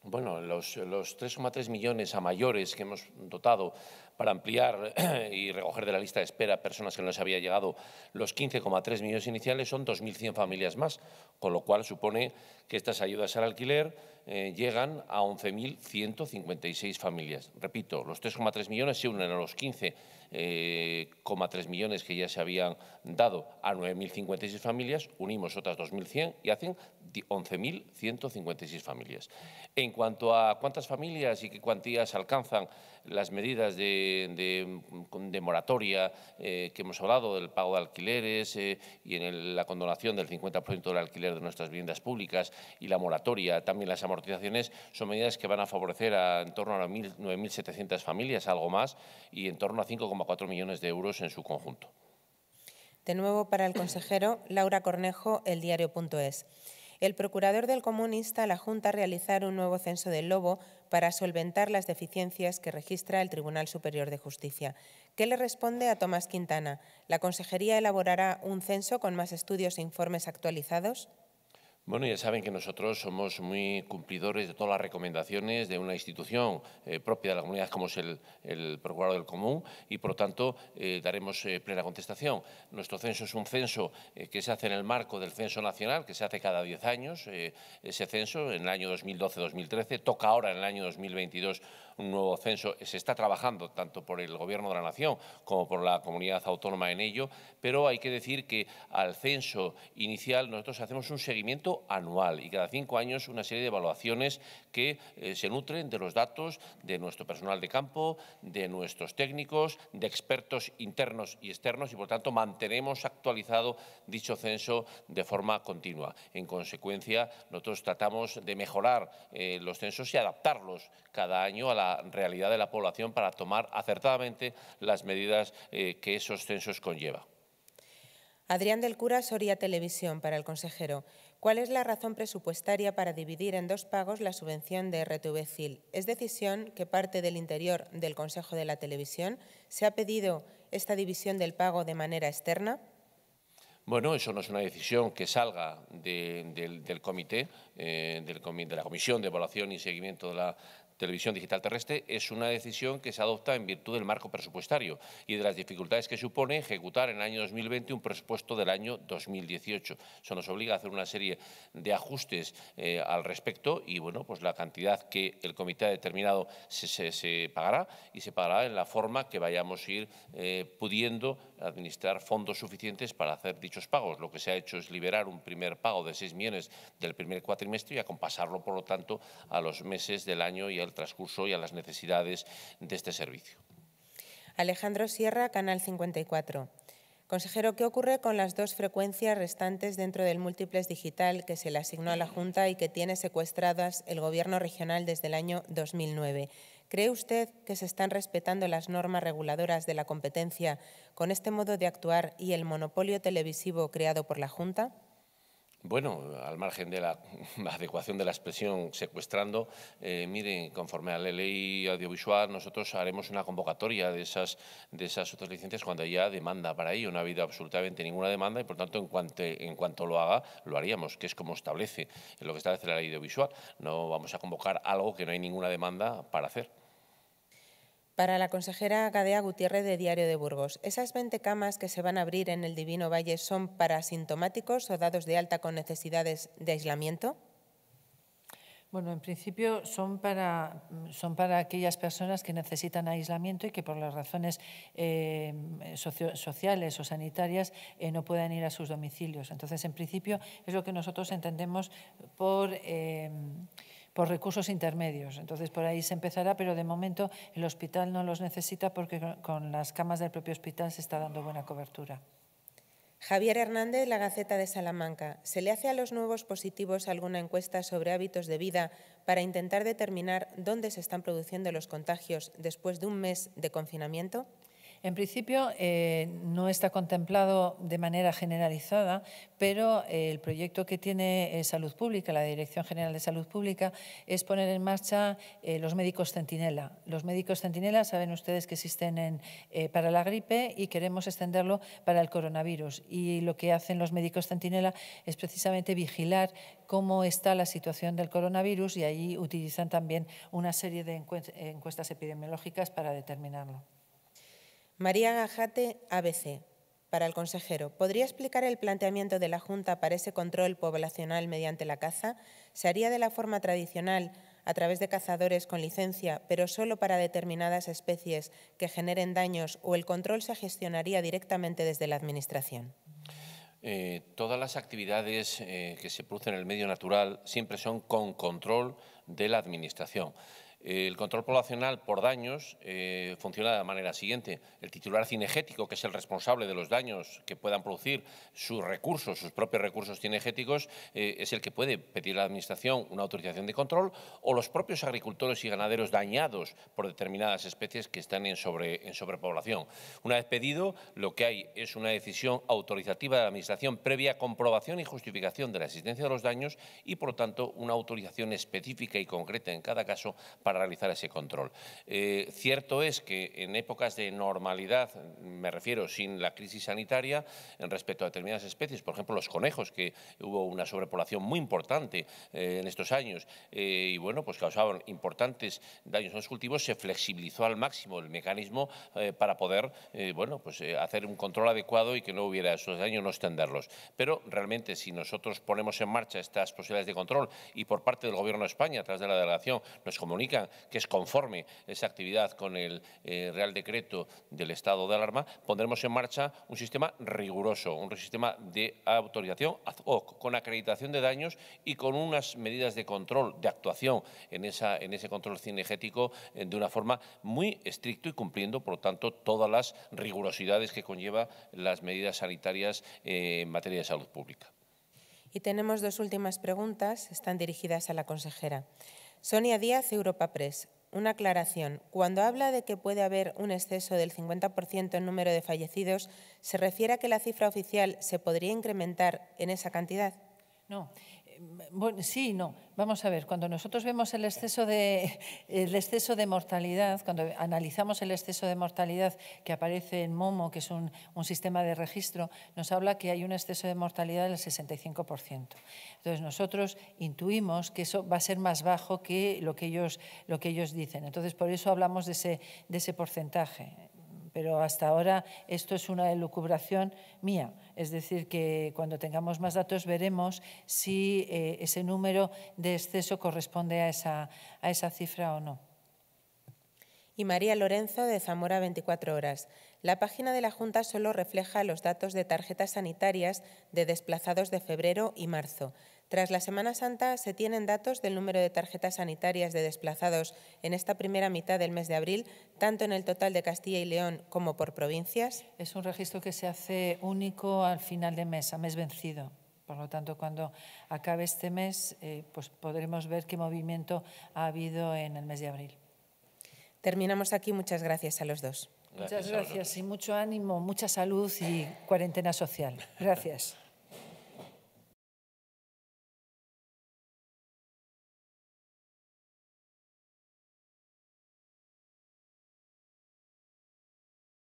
[SPEAKER 2] Bueno, los, los 3,3 millones a mayores que hemos dotado para ampliar y recoger de la lista de espera personas que no les había llegado los 15,3 millones iniciales, son 2.100 familias más, con lo cual supone que estas ayudas al alquiler eh, llegan a 11.156 familias. Repito, los 3,3 millones se unen a los 15,3 millones que ya se habían dado a 9.056 familias, unimos otras 2.100 y hacen 11.156 familias. En cuanto a cuántas familias y qué cuantías alcanzan las medidas de de, moratoria eh, que hemos hablado, del pago de alquileres eh, y en la condonación del 50% del alquiler de nuestras viviendas públicas y la moratoria, también las amortizaciones, son medidas que van a favorecer a en torno a 9.700 familias, algo más, y en torno a 5,4 millones de euros en su conjunto.
[SPEAKER 3] De nuevo para el consejero Laura Cornejo, el diario.es el procurador del Comunista a la Junta a realizar un nuevo censo del lobo para solventar las deficiencias que registra el Tribunal Superior de Justicia. ¿Qué le responde a Tomás Quintana? ¿La consejería elaborará un censo con más estudios e informes actualizados?
[SPEAKER 2] Bueno, ya saben que nosotros somos muy cumplidores de todas las recomendaciones de una institución eh, propia de la comunidad como es el, Procurador del Común y, por lo tanto, eh, daremos eh, plena contestación. Nuestro censo es un censo que se hace en el marco del Censo Nacional, que se hace cada 10 años. ese censo en el año 2012-2013 toca ahora en el año 2022 un nuevo censo. Se está trabajando tanto por el Gobierno de la Nación como por la comunidad autónoma en ello, pero hay que decir que al censo inicial nosotros hacemos un seguimiento anual y cada cinco años una serie de evaluaciones que eh, se nutren de los datos de nuestro personal de campo, de nuestros técnicos, de expertos internos y externos y, por tanto, mantenemos actualizado dicho censo de forma continua. En consecuencia, nosotros tratamos de mejorar eh, los censos y adaptarlos cada año a la realidad de la población para tomar acertadamente las medidas eh, que esos censos conlleva.
[SPEAKER 3] Adrián del Cura, Soria Televisión, para el consejero. ¿Cuál es la razón presupuestaria para dividir en dos pagos la subvención de rtv ¿Es decisión que parte del interior del Consejo de la Televisión? ¿Se ha pedido esta división del pago de manera externa?
[SPEAKER 2] Bueno, eso no es una decisión que salga del, comité, eh, de la Comisión de Evaluación y Seguimiento de la, televisión digital terrestre es una decisión que se adopta en virtud del marco presupuestario y de las dificultades que supone ejecutar en el año 2020 un presupuesto del año 2018. Eso nos obliga a hacer una serie de ajustes eh, al respecto y bueno, pues la cantidad que el comité ha determinado se, se, pagará y se pagará en la forma que vayamos a ir eh, pudiendo administrar fondos suficientes para hacer dichos pagos. Lo que se ha hecho es liberar un primer pago de seis millones del primer cuatrimestre y acompasarlo, por lo tanto, a los meses del año y transcurso y a las necesidades de este servicio.
[SPEAKER 3] Alejandro Sierra, Canal 54. Consejero, ¿qué ocurre con las dos frecuencias restantes dentro del múltiples digital que se le asignó a la Junta y que tiene secuestradas el Gobierno regional desde el año 2009? ¿Cree usted que se están respetando las normas reguladoras de la competencia con este modo de actuar y el monopolio televisivo creado por la Junta?
[SPEAKER 2] Bueno, al margen de la adecuación de la expresión secuestrando, eh, miren, conforme a la ley audiovisual, nosotros haremos una convocatoria de esas, otras licencias cuando haya demanda para ello. No ha habido absolutamente ninguna demanda y, por tanto, en cuanto, en cuanto lo haga, lo haríamos, que es como establece lo que establece la ley audiovisual. No vamos a convocar algo que no hay ninguna demanda para hacer.
[SPEAKER 3] Para la consejera Gadea Gutiérrez de Diario de Burgos, ¿esas 20 camas que se van a abrir en el Divino Valle son para sintomáticos o dados de alta con necesidades de aislamiento?
[SPEAKER 1] Bueno, en principio son para, son para aquellas personas que necesitan aislamiento y que por las razones eh, sociales o sanitarias eh, no puedan ir a sus domicilios. Entonces, en principio es lo que nosotros entendemos por... Eh, por recursos intermedios. Entonces, por ahí se empezará, pero de momento el hospital no los necesita porque con las camas del propio hospital
[SPEAKER 3] se está dando buena cobertura. Javier Hernández, La Gaceta de Salamanca. ¿Se le hace a los nuevos positivos alguna encuesta sobre hábitos de vida para intentar determinar dónde se están produciendo los contagios después de un mes de confinamiento? En principio,
[SPEAKER 1] eh, no está contemplado de manera generalizada, pero eh, el proyecto que tiene eh, Salud Pública, la Dirección General de Salud Pública, es poner en marcha los médicos centinela. Los médicos centinela saben ustedes que existen para la gripe y queremos extenderlo para el coronavirus. Y lo que hacen los médicos centinela es precisamente vigilar cómo está la situación del coronavirus y ahí utilizan también una
[SPEAKER 3] serie de encuestas epidemiológicas para determinarlo. María Gajate, ABC. Para el consejero, ¿podría explicar el planteamiento de la Junta para ese control poblacional mediante la caza? ¿Se haría de la forma tradicional, a través de cazadores con licencia, pero solo para determinadas especies que generen daños o el control se gestionaría directamente desde la Administración?
[SPEAKER 2] Eh, todas las actividades eh, que se producen en el medio natural siempre son con control de la Administración. El control poblacional por daños eh, funciona de la manera siguiente. El titular cinegético, que es el responsable de los daños que puedan producir sus recursos, sus propios recursos cinegéticos, eh, es el que puede pedir a la Administración una autorización de control o los propios agricultores y ganaderos dañados por determinadas especies que están en, sobre, en sobrepoblación. Una vez pedido, lo que hay es una decisión autorizativa de la Administración previa comprobación y justificación de la existencia de los daños y, por lo tanto, una autorización específica y concreta en cada caso para realizar ese control. Eh, cierto es que en épocas de normalidad, me refiero sin la crisis sanitaria, en respecto a determinadas especies, por ejemplo los conejos, que hubo una sobrepoblación muy importante eh, en estos años eh, y bueno, pues causaban importantes daños en los cultivos, se flexibilizó al máximo el mecanismo para poder bueno, pues, hacer un control adecuado y que no hubiera esos daños, no extenderlos. Pero realmente si nosotros ponemos en marcha estas posibilidades de control y por parte del Gobierno de España, a través de la delegación, nos comunica que es conforme esa actividad con el eh, Real Decreto del estado de alarma, pondremos en marcha un sistema riguroso, un sistema de autorización con acreditación de daños y con unas medidas de control, de actuación en, esa, en ese control cinegético eh, de una forma muy estricta y cumpliendo, por lo tanto, todas las rigurosidades que conlleva las medidas sanitarias eh, en materia de salud pública.
[SPEAKER 3] Y tenemos dos últimas preguntas, están dirigidas a la consejera. Sonia Díaz, Europa Press. Una aclaración. Cuando habla de que puede haber un exceso del 50% en número de fallecidos, ¿se refiere a que la cifra oficial se podría incrementar en esa cantidad? No, bueno, sí, no. Vamos a ver, cuando nosotros vemos el exceso, de,
[SPEAKER 1] el exceso de mortalidad, cuando analizamos el exceso de mortalidad que aparece en MOMO, que es un, un sistema de registro, nos habla que hay un exceso de mortalidad del 65%. Entonces nosotros intuimos que eso va a ser más bajo que lo que ellos, lo que ellos dicen. Entonces por eso hablamos de ese, de ese porcentaje pero hasta ahora esto es una elucubración mía. Es decir, que cuando tengamos más datos veremos si eh, ese número de exceso corresponde a esa, a esa cifra o no.
[SPEAKER 3] Y María Lorenzo de Zamora 24 Horas. La página de la Junta solo refleja los datos de tarjetas sanitarias de desplazados de febrero y marzo. Tras la Semana Santa se tienen datos del número de tarjetas sanitarias de desplazados en esta primera mitad del mes de abril, tanto en el total de Castilla y León como por provincias. Es un registro que se hace único al final de mes, a mes vencido. Por lo tanto, cuando
[SPEAKER 1] acabe este mes, eh, pues podremos ver qué movimiento ha habido en el mes de abril. Terminamos
[SPEAKER 3] aquí. Muchas gracias a los dos.
[SPEAKER 1] Muchas gracias y mucho ánimo, mucha salud y cuarentena social. Gracias.